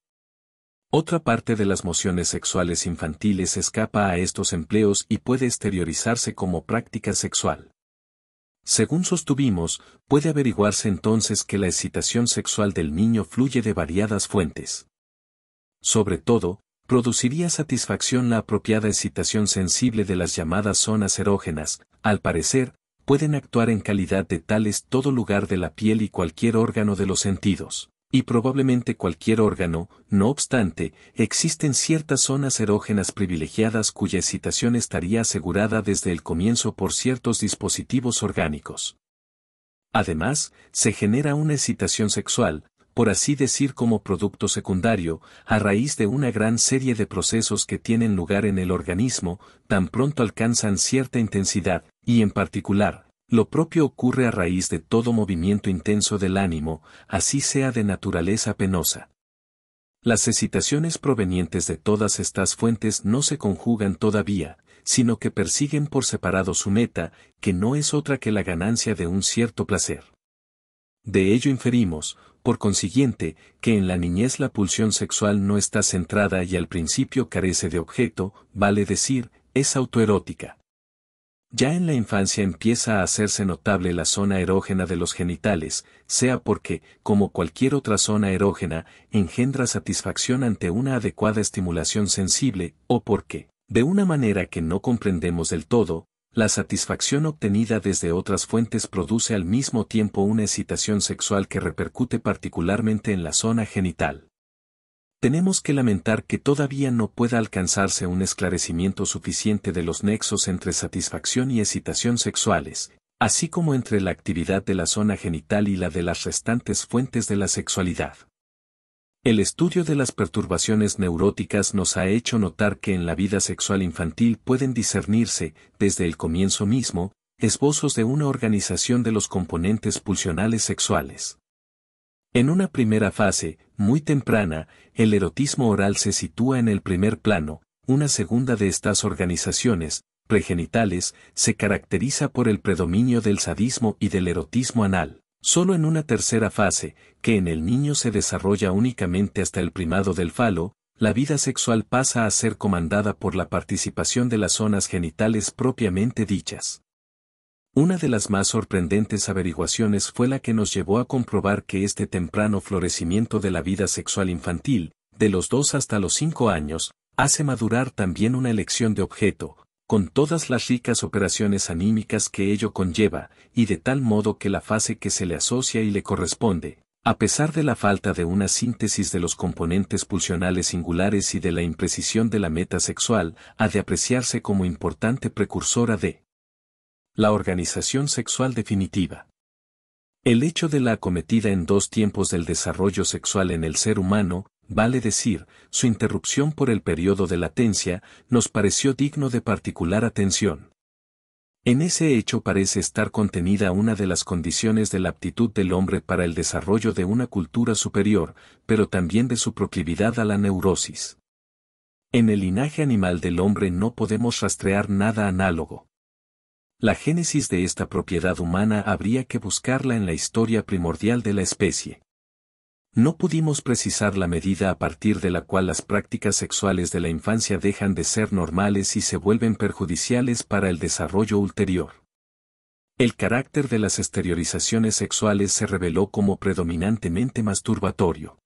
Otra parte de las mociones sexuales infantiles escapa a estos empleos y puede exteriorizarse como práctica sexual. Según sostuvimos, puede averiguarse entonces que la excitación sexual del niño fluye de variadas fuentes. Sobre todo, produciría satisfacción la apropiada excitación sensible de las llamadas zonas erógenas, al parecer, pueden actuar en calidad de tales todo lugar de la piel y cualquier órgano de los sentidos, y probablemente cualquier órgano, no obstante, existen ciertas zonas erógenas privilegiadas cuya excitación estaría asegurada desde el comienzo por ciertos dispositivos orgánicos. Además, se genera una excitación sexual, por así decir como producto secundario, a raíz de una gran serie de procesos que tienen lugar en el organismo, tan pronto alcanzan cierta intensidad, y en particular, lo propio ocurre a raíz de todo movimiento intenso del ánimo, así sea de naturaleza penosa. Las excitaciones provenientes de todas estas fuentes no se conjugan todavía, sino que persiguen por separado su meta, que no es otra que la ganancia de un cierto placer. De ello inferimos, por consiguiente, que en la niñez la pulsión sexual no está centrada y al principio carece de objeto, vale decir, es autoerótica. Ya en la infancia empieza a hacerse notable la zona erógena de los genitales, sea porque, como cualquier otra zona erógena, engendra satisfacción ante una adecuada estimulación sensible, o porque, de una manera que no comprendemos del todo, la satisfacción obtenida desde otras fuentes produce al mismo tiempo una excitación sexual que repercute particularmente en la zona genital. Tenemos que lamentar que todavía no pueda alcanzarse un esclarecimiento suficiente de los nexos entre satisfacción y excitación sexuales, así como entre la actividad de la zona genital y la de las restantes fuentes de la sexualidad. El estudio de las perturbaciones neuróticas nos ha hecho notar que en la vida sexual infantil pueden discernirse, desde el comienzo mismo, esbozos de una organización de los componentes pulsionales sexuales. En una primera fase, muy temprana, el erotismo oral se sitúa en el primer plano, una segunda de estas organizaciones, pregenitales, se caracteriza por el predominio del sadismo y del erotismo anal. Sólo en una tercera fase, que en el niño se desarrolla únicamente hasta el primado del falo, la vida sexual pasa a ser comandada por la participación de las zonas genitales propiamente dichas. Una de las más sorprendentes averiguaciones fue la que nos llevó a comprobar que este temprano florecimiento de la vida sexual infantil, de los 2 hasta los 5 años, hace madurar también una elección de objeto, con todas las ricas operaciones anímicas que ello conlleva, y de tal modo que la fase que se le asocia y le corresponde, a pesar de la falta de una síntesis de los componentes pulsionales singulares y de la imprecisión de la meta sexual, ha de apreciarse como importante precursora de la organización sexual definitiva. El hecho de la acometida en dos tiempos del desarrollo sexual en el ser humano Vale decir, su interrupción por el periodo de latencia nos pareció digno de particular atención. En ese hecho parece estar contenida una de las condiciones de la aptitud del hombre para el desarrollo de una cultura superior, pero también de su proclividad a la neurosis. En el linaje animal del hombre no podemos rastrear nada análogo. La génesis de esta propiedad humana habría que buscarla en la historia primordial de la especie. No pudimos precisar la medida a partir de la cual las prácticas sexuales de la infancia dejan de ser normales y se vuelven perjudiciales para el desarrollo ulterior. El carácter de las exteriorizaciones sexuales se reveló como predominantemente masturbatorio.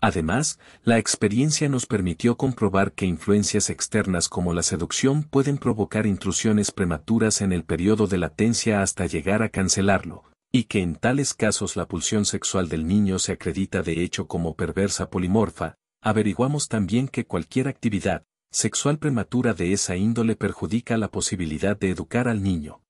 Además, la experiencia nos permitió comprobar que influencias externas como la seducción pueden provocar intrusiones prematuras en el periodo de latencia hasta llegar a cancelarlo, y que en tales casos la pulsión sexual del niño se acredita de hecho como perversa polimorfa, averiguamos también que cualquier actividad sexual prematura de esa índole perjudica la posibilidad de educar al niño.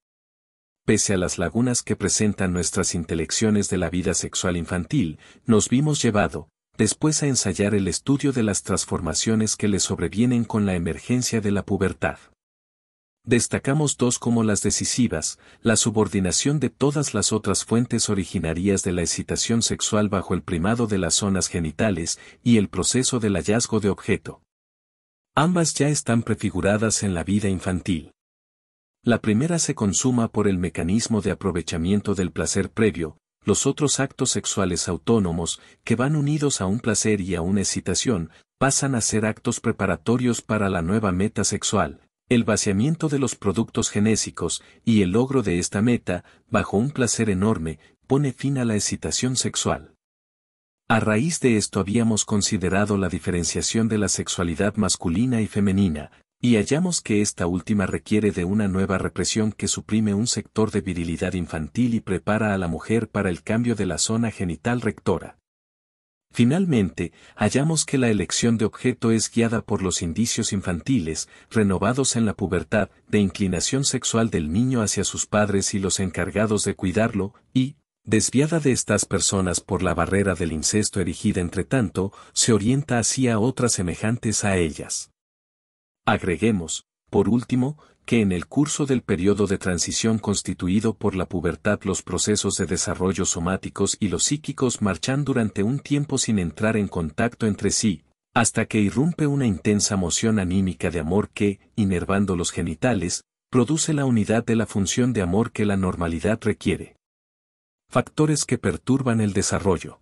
Pese a las lagunas que presentan nuestras intelecciones de la vida sexual infantil, nos vimos llevado, después a ensayar el estudio de las transformaciones que le sobrevienen con la emergencia de la pubertad. Destacamos dos como las decisivas, la subordinación de todas las otras fuentes originarias de la excitación sexual bajo el primado de las zonas genitales y el proceso del hallazgo de objeto. Ambas ya están prefiguradas en la vida infantil. La primera se consuma por el mecanismo de aprovechamiento del placer previo, los otros actos sexuales autónomos, que van unidos a un placer y a una excitación, pasan a ser actos preparatorios para la nueva meta sexual, el vaciamiento de los productos genésicos y el logro de esta meta, bajo un placer enorme, pone fin a la excitación sexual. A raíz de esto habíamos considerado la diferenciación de la sexualidad masculina y femenina, y hallamos que esta última requiere de una nueva represión que suprime un sector de virilidad infantil y prepara a la mujer para el cambio de la zona genital rectora. Finalmente, hallamos que la elección de objeto es guiada por los indicios infantiles, renovados en la pubertad, de inclinación sexual del niño hacia sus padres y los encargados de cuidarlo, y, desviada de estas personas por la barrera del incesto erigida entre tanto, se orienta hacia otras semejantes a ellas. Agreguemos, por último, que en el curso del periodo de transición constituido por la pubertad los procesos de desarrollo somáticos y los psíquicos marchan durante un tiempo sin entrar en contacto entre sí, hasta que irrumpe una intensa moción anímica de amor que, inervando los genitales, produce la unidad de la función de amor que la normalidad requiere. Factores que perturban el desarrollo.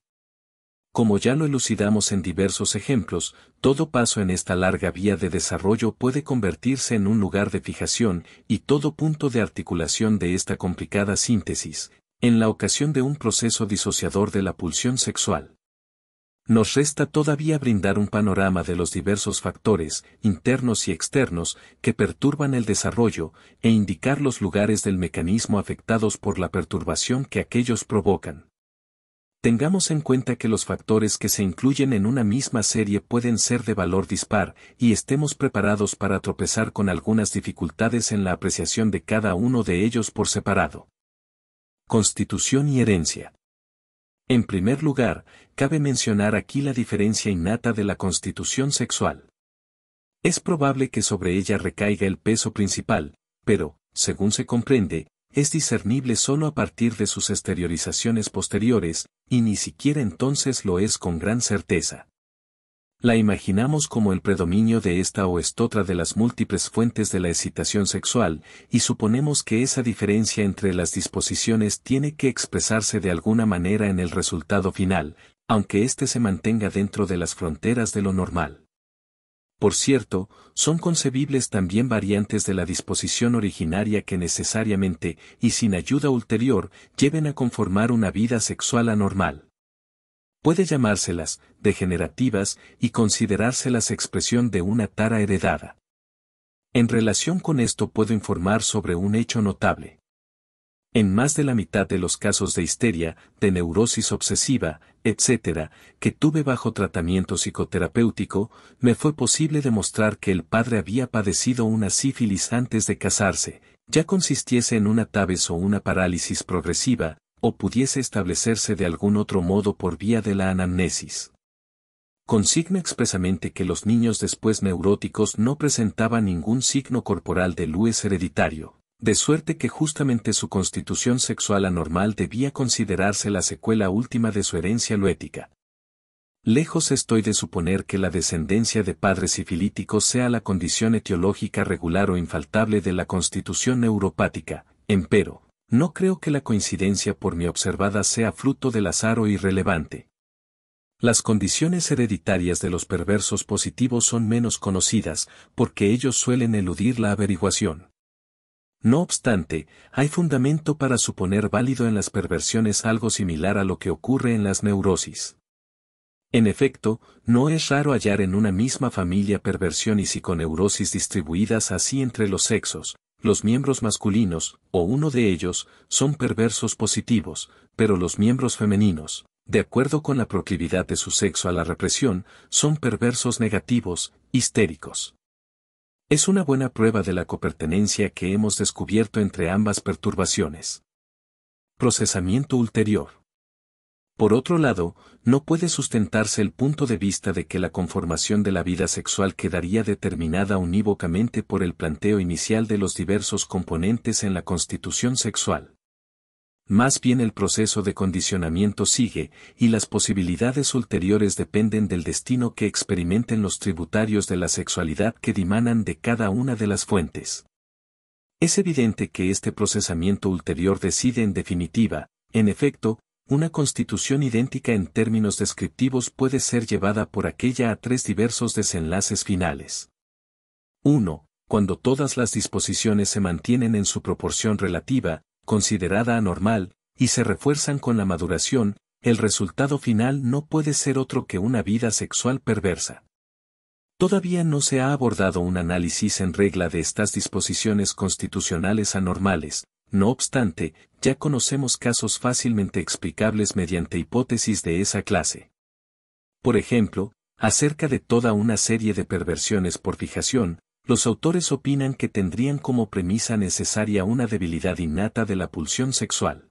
Como ya lo elucidamos en diversos ejemplos, todo paso en esta larga vía de desarrollo puede convertirse en un lugar de fijación y todo punto de articulación de esta complicada síntesis, en la ocasión de un proceso disociador de la pulsión sexual. Nos resta todavía brindar un panorama de los diversos factores, internos y externos, que perturban el desarrollo, e indicar los lugares del mecanismo afectados por la perturbación que aquellos provocan. Tengamos en cuenta que los factores que se incluyen en una misma serie pueden ser de valor dispar, y estemos preparados para tropezar con algunas dificultades en la apreciación de cada uno de ellos por separado. Constitución y herencia. En primer lugar, cabe mencionar aquí la diferencia innata de la constitución sexual. Es probable que sobre ella recaiga el peso principal, pero, según se comprende, es discernible solo a partir de sus exteriorizaciones posteriores, y ni siquiera entonces lo es con gran certeza. La imaginamos como el predominio de esta o estotra de las múltiples fuentes de la excitación sexual, y suponemos que esa diferencia entre las disposiciones tiene que expresarse de alguna manera en el resultado final, aunque éste se mantenga dentro de las fronteras de lo normal. Por cierto, son concebibles también variantes de la disposición originaria que necesariamente, y sin ayuda ulterior, lleven a conformar una vida sexual anormal. Puede llamárselas degenerativas y considerárselas expresión de una tara heredada. En relación con esto puedo informar sobre un hecho notable. En más de la mitad de los casos de histeria, de neurosis obsesiva, etc., que tuve bajo tratamiento psicoterapéutico, me fue posible demostrar que el padre había padecido una sífilis antes de casarse, ya consistiese en una tabes o una parálisis progresiva, o pudiese establecerse de algún otro modo por vía de la anamnesis. Consigna expresamente que los niños después neuróticos no presentaban ningún signo corporal de luz hereditario de suerte que justamente su constitución sexual anormal debía considerarse la secuela última de su herencia luética. Lejos estoy de suponer que la descendencia de padres sifilíticos sea la condición etiológica regular o infaltable de la constitución neuropática, empero, no creo que la coincidencia por mi observada sea fruto del azar o irrelevante. Las condiciones hereditarias de los perversos positivos son menos conocidas, porque ellos suelen eludir la averiguación. No obstante, hay fundamento para suponer válido en las perversiones algo similar a lo que ocurre en las neurosis. En efecto, no es raro hallar en una misma familia perversión y psiconeurosis distribuidas así entre los sexos. Los miembros masculinos, o uno de ellos, son perversos positivos, pero los miembros femeninos, de acuerdo con la proclividad de su sexo a la represión, son perversos negativos, histéricos. Es una buena prueba de la copertenencia que hemos descubierto entre ambas perturbaciones. Procesamiento ulterior. Por otro lado, no puede sustentarse el punto de vista de que la conformación de la vida sexual quedaría determinada unívocamente por el planteo inicial de los diversos componentes en la constitución sexual. Más bien el proceso de condicionamiento sigue, y las posibilidades ulteriores dependen del destino que experimenten los tributarios de la sexualidad que dimanan de cada una de las fuentes. Es evidente que este procesamiento ulterior decide en definitiva, en efecto, una constitución idéntica en términos descriptivos puede ser llevada por aquella a tres diversos desenlaces finales. 1. Cuando todas las disposiciones se mantienen en su proporción relativa, considerada anormal, y se refuerzan con la maduración, el resultado final no puede ser otro que una vida sexual perversa. Todavía no se ha abordado un análisis en regla de estas disposiciones constitucionales anormales, no obstante, ya conocemos casos fácilmente explicables mediante hipótesis de esa clase. Por ejemplo, acerca de toda una serie de perversiones por fijación, los autores opinan que tendrían como premisa necesaria una debilidad innata de la pulsión sexual.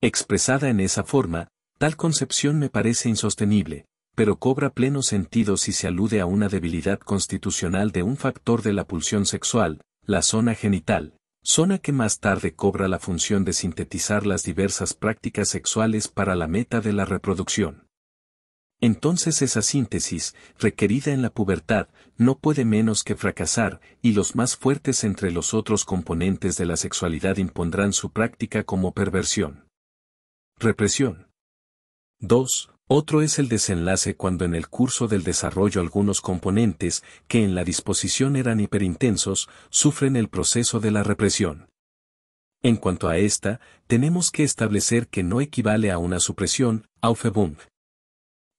Expresada en esa forma, tal concepción me parece insostenible, pero cobra pleno sentido si se alude a una debilidad constitucional de un factor de la pulsión sexual, la zona genital, zona que más tarde cobra la función de sintetizar las diversas prácticas sexuales para la meta de la reproducción. Entonces esa síntesis, requerida en la pubertad, no puede menos que fracasar, y los más fuertes entre los otros componentes de la sexualidad impondrán su práctica como perversión. Represión. 2. Otro es el desenlace cuando en el curso del desarrollo algunos componentes, que en la disposición eran hiperintensos, sufren el proceso de la represión. En cuanto a esta, tenemos que establecer que no equivale a una supresión, aufhebung,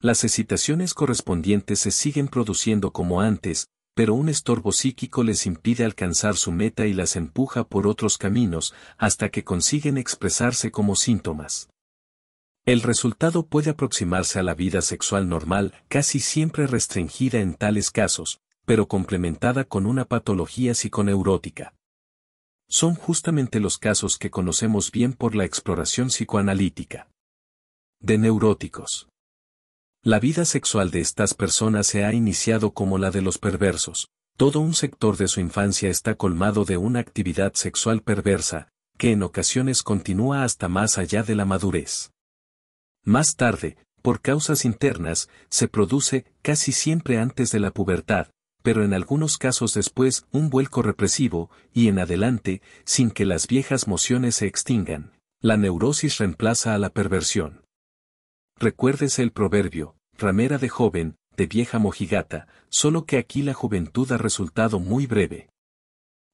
las excitaciones correspondientes se siguen produciendo como antes, pero un estorbo psíquico les impide alcanzar su meta y las empuja por otros caminos hasta que consiguen expresarse como síntomas. El resultado puede aproximarse a la vida sexual normal, casi siempre restringida en tales casos, pero complementada con una patología psiconeurótica. Son justamente los casos que conocemos bien por la exploración psicoanalítica. De neuróticos. La vida sexual de estas personas se ha iniciado como la de los perversos. Todo un sector de su infancia está colmado de una actividad sexual perversa, que en ocasiones continúa hasta más allá de la madurez. Más tarde, por causas internas, se produce, casi siempre antes de la pubertad, pero en algunos casos después, un vuelco represivo, y en adelante, sin que las viejas mociones se extingan, la neurosis reemplaza a la perversión. Recuérdese el proverbio, ramera de joven, de vieja mojigata, solo que aquí la juventud ha resultado muy breve.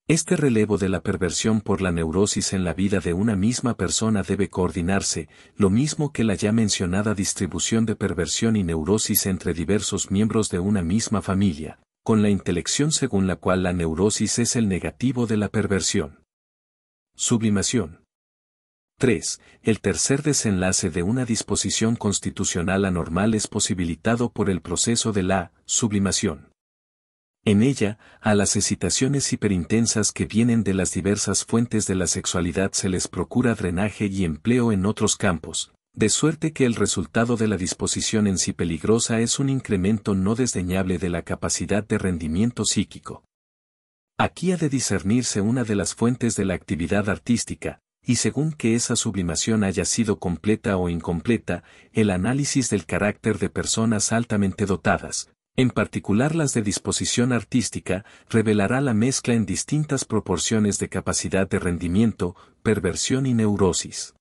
Este relevo de la perversión por la neurosis en la vida de una misma persona debe coordinarse, lo mismo que la ya mencionada distribución de perversión y neurosis entre diversos miembros de una misma familia, con la intelección según la cual la neurosis es el negativo de la perversión. Sublimación. 3. El tercer desenlace de una disposición constitucional anormal es posibilitado por el proceso de la sublimación. En ella, a las excitaciones hiperintensas que vienen de las diversas fuentes de la sexualidad se les procura drenaje y empleo en otros campos, de suerte que el resultado de la disposición en sí peligrosa es un incremento no desdeñable de la capacidad de rendimiento psíquico. Aquí ha de discernirse una de las fuentes de la actividad artística, y según que esa sublimación haya sido completa o incompleta, el análisis del carácter de personas altamente dotadas, en particular las de disposición artística, revelará la mezcla en distintas proporciones de capacidad de rendimiento, perversión y neurosis.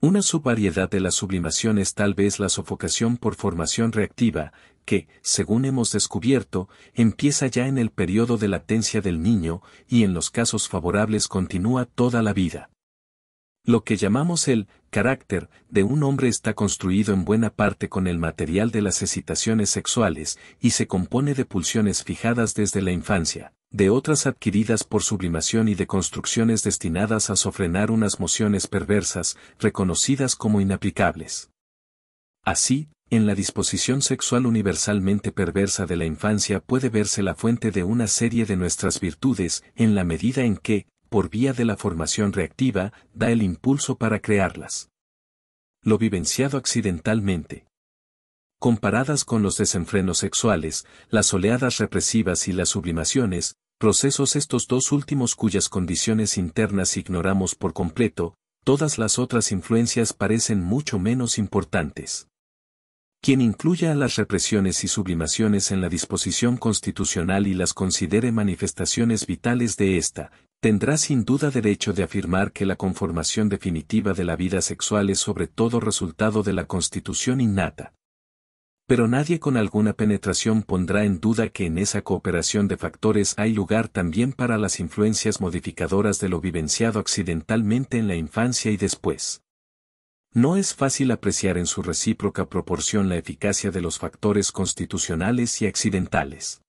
Una subvariedad de la sublimación es tal vez la sofocación por formación reactiva, que, según hemos descubierto, empieza ya en el periodo de latencia del niño y en los casos favorables continúa toda la vida. Lo que llamamos el carácter de un hombre está construido en buena parte con el material de las excitaciones sexuales y se compone de pulsiones fijadas desde la infancia, de otras adquiridas por sublimación y de construcciones destinadas a sofrenar unas mociones perversas, reconocidas como inaplicables. Así, en la disposición sexual universalmente perversa de la infancia puede verse la fuente de una serie de nuestras virtudes, en la medida en que, por vía de la formación reactiva, da el impulso para crearlas. Lo vivenciado accidentalmente. Comparadas con los desenfrenos sexuales, las oleadas represivas y las sublimaciones, procesos estos dos últimos cuyas condiciones internas ignoramos por completo, todas las otras influencias parecen mucho menos importantes. Quien incluya a las represiones y sublimaciones en la disposición constitucional y las considere manifestaciones vitales de esta tendrá sin duda derecho de afirmar que la conformación definitiva de la vida sexual es sobre todo resultado de la constitución innata. Pero nadie con alguna penetración pondrá en duda que en esa cooperación de factores hay lugar también para las influencias modificadoras de lo vivenciado accidentalmente en la infancia y después. No es fácil apreciar en su recíproca proporción la eficacia de los factores constitucionales y accidentales.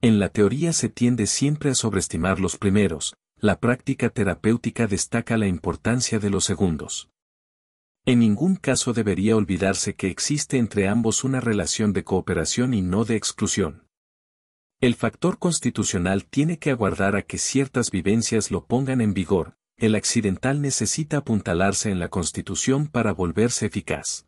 En la teoría se tiende siempre a sobreestimar los primeros, la práctica terapéutica destaca la importancia de los segundos. En ningún caso debería olvidarse que existe entre ambos una relación de cooperación y no de exclusión. El factor constitucional tiene que aguardar a que ciertas vivencias lo pongan en vigor, el accidental necesita apuntalarse en la Constitución para volverse eficaz.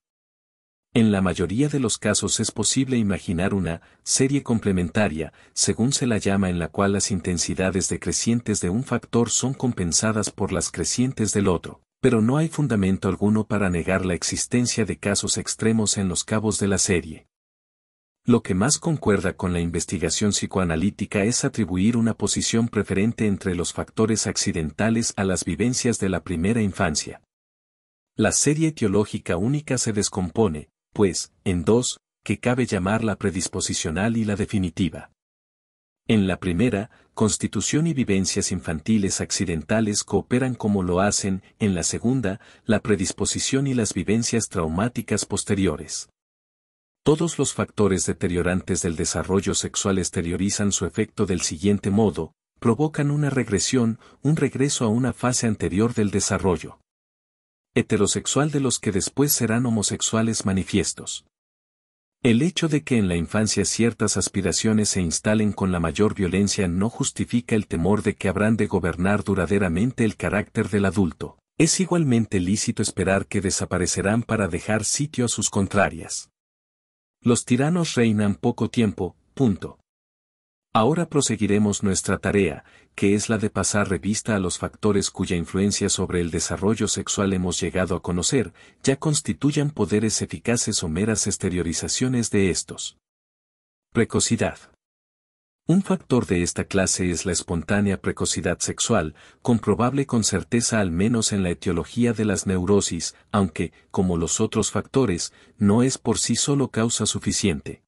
En la mayoría de los casos es posible imaginar una serie complementaria, según se la llama, en la cual las intensidades decrecientes de un factor son compensadas por las crecientes del otro, pero no hay fundamento alguno para negar la existencia de casos extremos en los cabos de la serie. Lo que más concuerda con la investigación psicoanalítica es atribuir una posición preferente entre los factores accidentales a las vivencias de la primera infancia. La serie etiológica única se descompone, pues, en dos, que cabe llamar la predisposicional y la definitiva. En la primera, constitución y vivencias infantiles accidentales cooperan como lo hacen, en la segunda, la predisposición y las vivencias traumáticas posteriores. Todos los factores deteriorantes del desarrollo sexual exteriorizan su efecto del siguiente modo, provocan una regresión, un regreso a una fase anterior del desarrollo heterosexual de los que después serán homosexuales manifiestos. El hecho de que en la infancia ciertas aspiraciones se instalen con la mayor violencia no justifica el temor de que habrán de gobernar duraderamente el carácter del adulto. Es igualmente lícito esperar que desaparecerán para dejar sitio a sus contrarias. Los tiranos reinan poco tiempo, punto. Ahora proseguiremos nuestra tarea, que es la de pasar revista a los factores cuya influencia sobre el desarrollo sexual hemos llegado a conocer, ya constituyan poderes eficaces o meras exteriorizaciones de estos. Precocidad. Un factor de esta clase es la espontánea precocidad sexual, comprobable con certeza al menos en la etiología de las neurosis, aunque, como los otros factores, no es por sí solo causa suficiente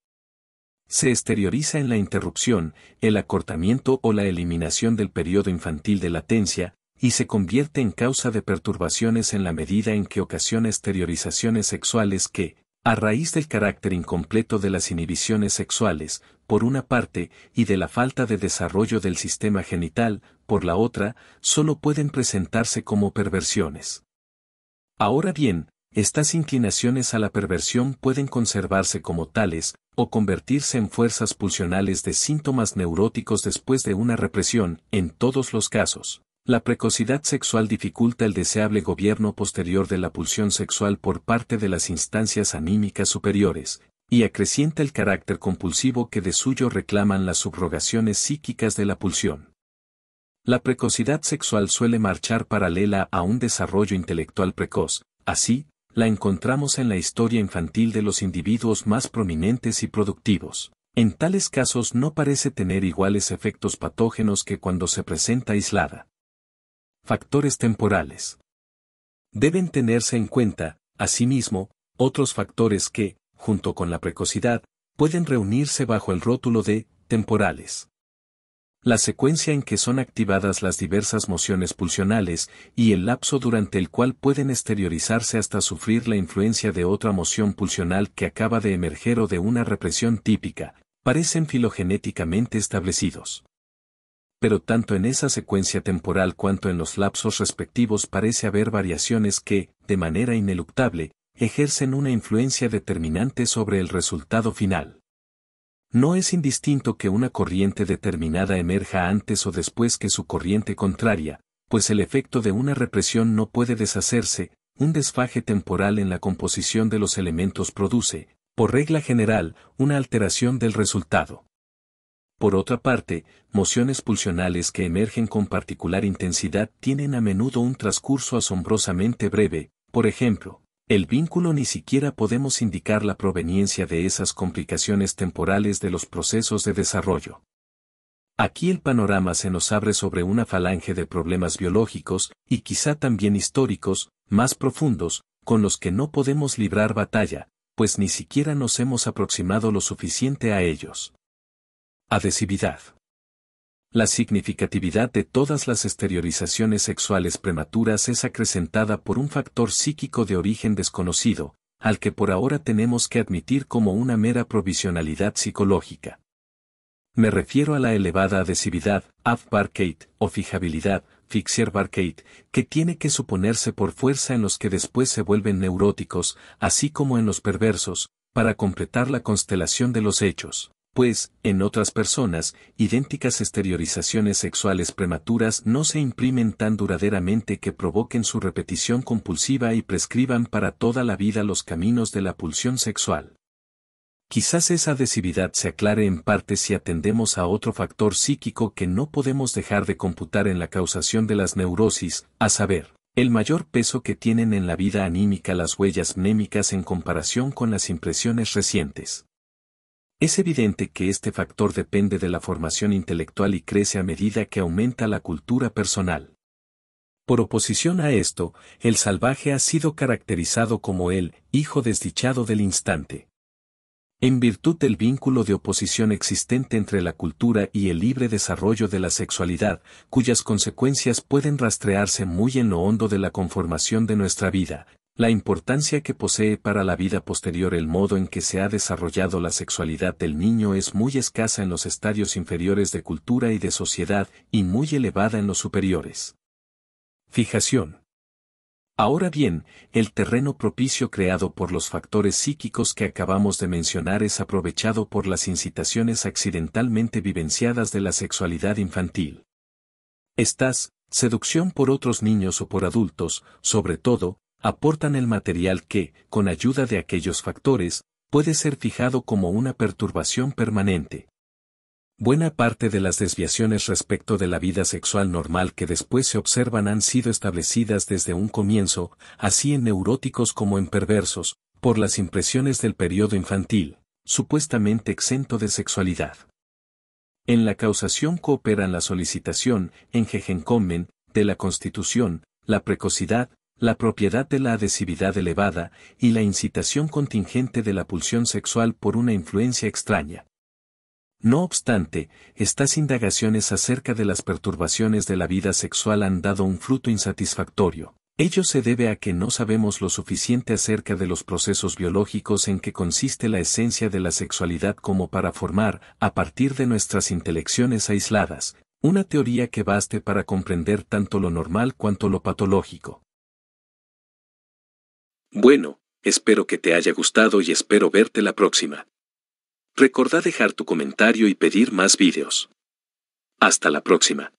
se exterioriza en la interrupción, el acortamiento o la eliminación del periodo infantil de latencia, y se convierte en causa de perturbaciones en la medida en que ocasiona exteriorizaciones sexuales que, a raíz del carácter incompleto de las inhibiciones sexuales, por una parte, y de la falta de desarrollo del sistema genital, por la otra, solo pueden presentarse como perversiones. Ahora bien, estas inclinaciones a la perversión pueden conservarse como tales, o convertirse en fuerzas pulsionales de síntomas neuróticos después de una represión, en todos los casos. La precocidad sexual dificulta el deseable gobierno posterior de la pulsión sexual por parte de las instancias anímicas superiores, y acrecienta el carácter compulsivo que de suyo reclaman las subrogaciones psíquicas de la pulsión. La precocidad sexual suele marchar paralela a un desarrollo intelectual precoz, así, la encontramos en la historia infantil de los individuos más prominentes y productivos. En tales casos no parece tener iguales efectos patógenos que cuando se presenta aislada. Factores temporales. Deben tenerse en cuenta, asimismo, otros factores que, junto con la precocidad, pueden reunirse bajo el rótulo de temporales la secuencia en que son activadas las diversas mociones pulsionales y el lapso durante el cual pueden exteriorizarse hasta sufrir la influencia de otra moción pulsional que acaba de emerger o de una represión típica, parecen filogenéticamente establecidos. Pero tanto en esa secuencia temporal cuanto en los lapsos respectivos parece haber variaciones que, de manera ineluctable, ejercen una influencia determinante sobre el resultado final. No es indistinto que una corriente determinada emerja antes o después que su corriente contraria, pues el efecto de una represión no puede deshacerse, un desfaje temporal en la composición de los elementos produce, por regla general, una alteración del resultado. Por otra parte, mociones pulsionales que emergen con particular intensidad tienen a menudo un transcurso asombrosamente breve, por ejemplo, el vínculo ni siquiera podemos indicar la proveniencia de esas complicaciones temporales de los procesos de desarrollo. Aquí el panorama se nos abre sobre una falange de problemas biológicos, y quizá también históricos, más profundos, con los que no podemos librar batalla, pues ni siquiera nos hemos aproximado lo suficiente a ellos. Adhesividad. La significatividad de todas las exteriorizaciones sexuales prematuras es acrecentada por un factor psíquico de origen desconocido, al que por ahora tenemos que admitir como una mera provisionalidad psicológica. Me refiero a la elevada adhesividad, afbarkeit, o fijabilidad, fixierbarkeit, que tiene que suponerse por fuerza en los que después se vuelven neuróticos, así como en los perversos, para completar la constelación de los hechos pues, en otras personas, idénticas exteriorizaciones sexuales prematuras no se imprimen tan duraderamente que provoquen su repetición compulsiva y prescriban para toda la vida los caminos de la pulsión sexual. Quizás esa adhesividad se aclare en parte si atendemos a otro factor psíquico que no podemos dejar de computar en la causación de las neurosis, a saber, el mayor peso que tienen en la vida anímica las huellas mnémicas en comparación con las impresiones recientes. Es evidente que este factor depende de la formación intelectual y crece a medida que aumenta la cultura personal. Por oposición a esto, el salvaje ha sido caracterizado como el hijo desdichado del instante. En virtud del vínculo de oposición existente entre la cultura y el libre desarrollo de la sexualidad, cuyas consecuencias pueden rastrearse muy en lo hondo de la conformación de nuestra vida, la importancia que posee para la vida posterior el modo en que se ha desarrollado la sexualidad del niño es muy escasa en los estadios inferiores de cultura y de sociedad y muy elevada en los superiores. Fijación. Ahora bien, el terreno propicio creado por los factores psíquicos que acabamos de mencionar es aprovechado por las incitaciones accidentalmente vivenciadas de la sexualidad infantil. Estas, seducción por otros niños o por adultos, sobre todo, aportan el material que, con ayuda de aquellos factores, puede ser fijado como una perturbación permanente. Buena parte de las desviaciones respecto de la vida sexual normal que después se observan han sido establecidas desde un comienzo, así en neuróticos como en perversos, por las impresiones del periodo infantil, supuestamente exento de sexualidad. En la causación cooperan la solicitación, en Gegenkommen, de la constitución, la precocidad, la propiedad de la adhesividad elevada y la incitación contingente de la pulsión sexual por una influencia extraña. No obstante, estas indagaciones acerca de las perturbaciones de la vida sexual han dado un fruto insatisfactorio. Ello se debe a que no sabemos lo suficiente acerca de los procesos biológicos en que consiste la esencia de la sexualidad como para formar, a partir de nuestras intelecciones aisladas, una teoría que baste para comprender tanto lo normal cuanto lo patológico. Bueno, espero que te haya gustado y espero verte la próxima. Recordá dejar tu comentario y pedir más vídeos. Hasta la próxima.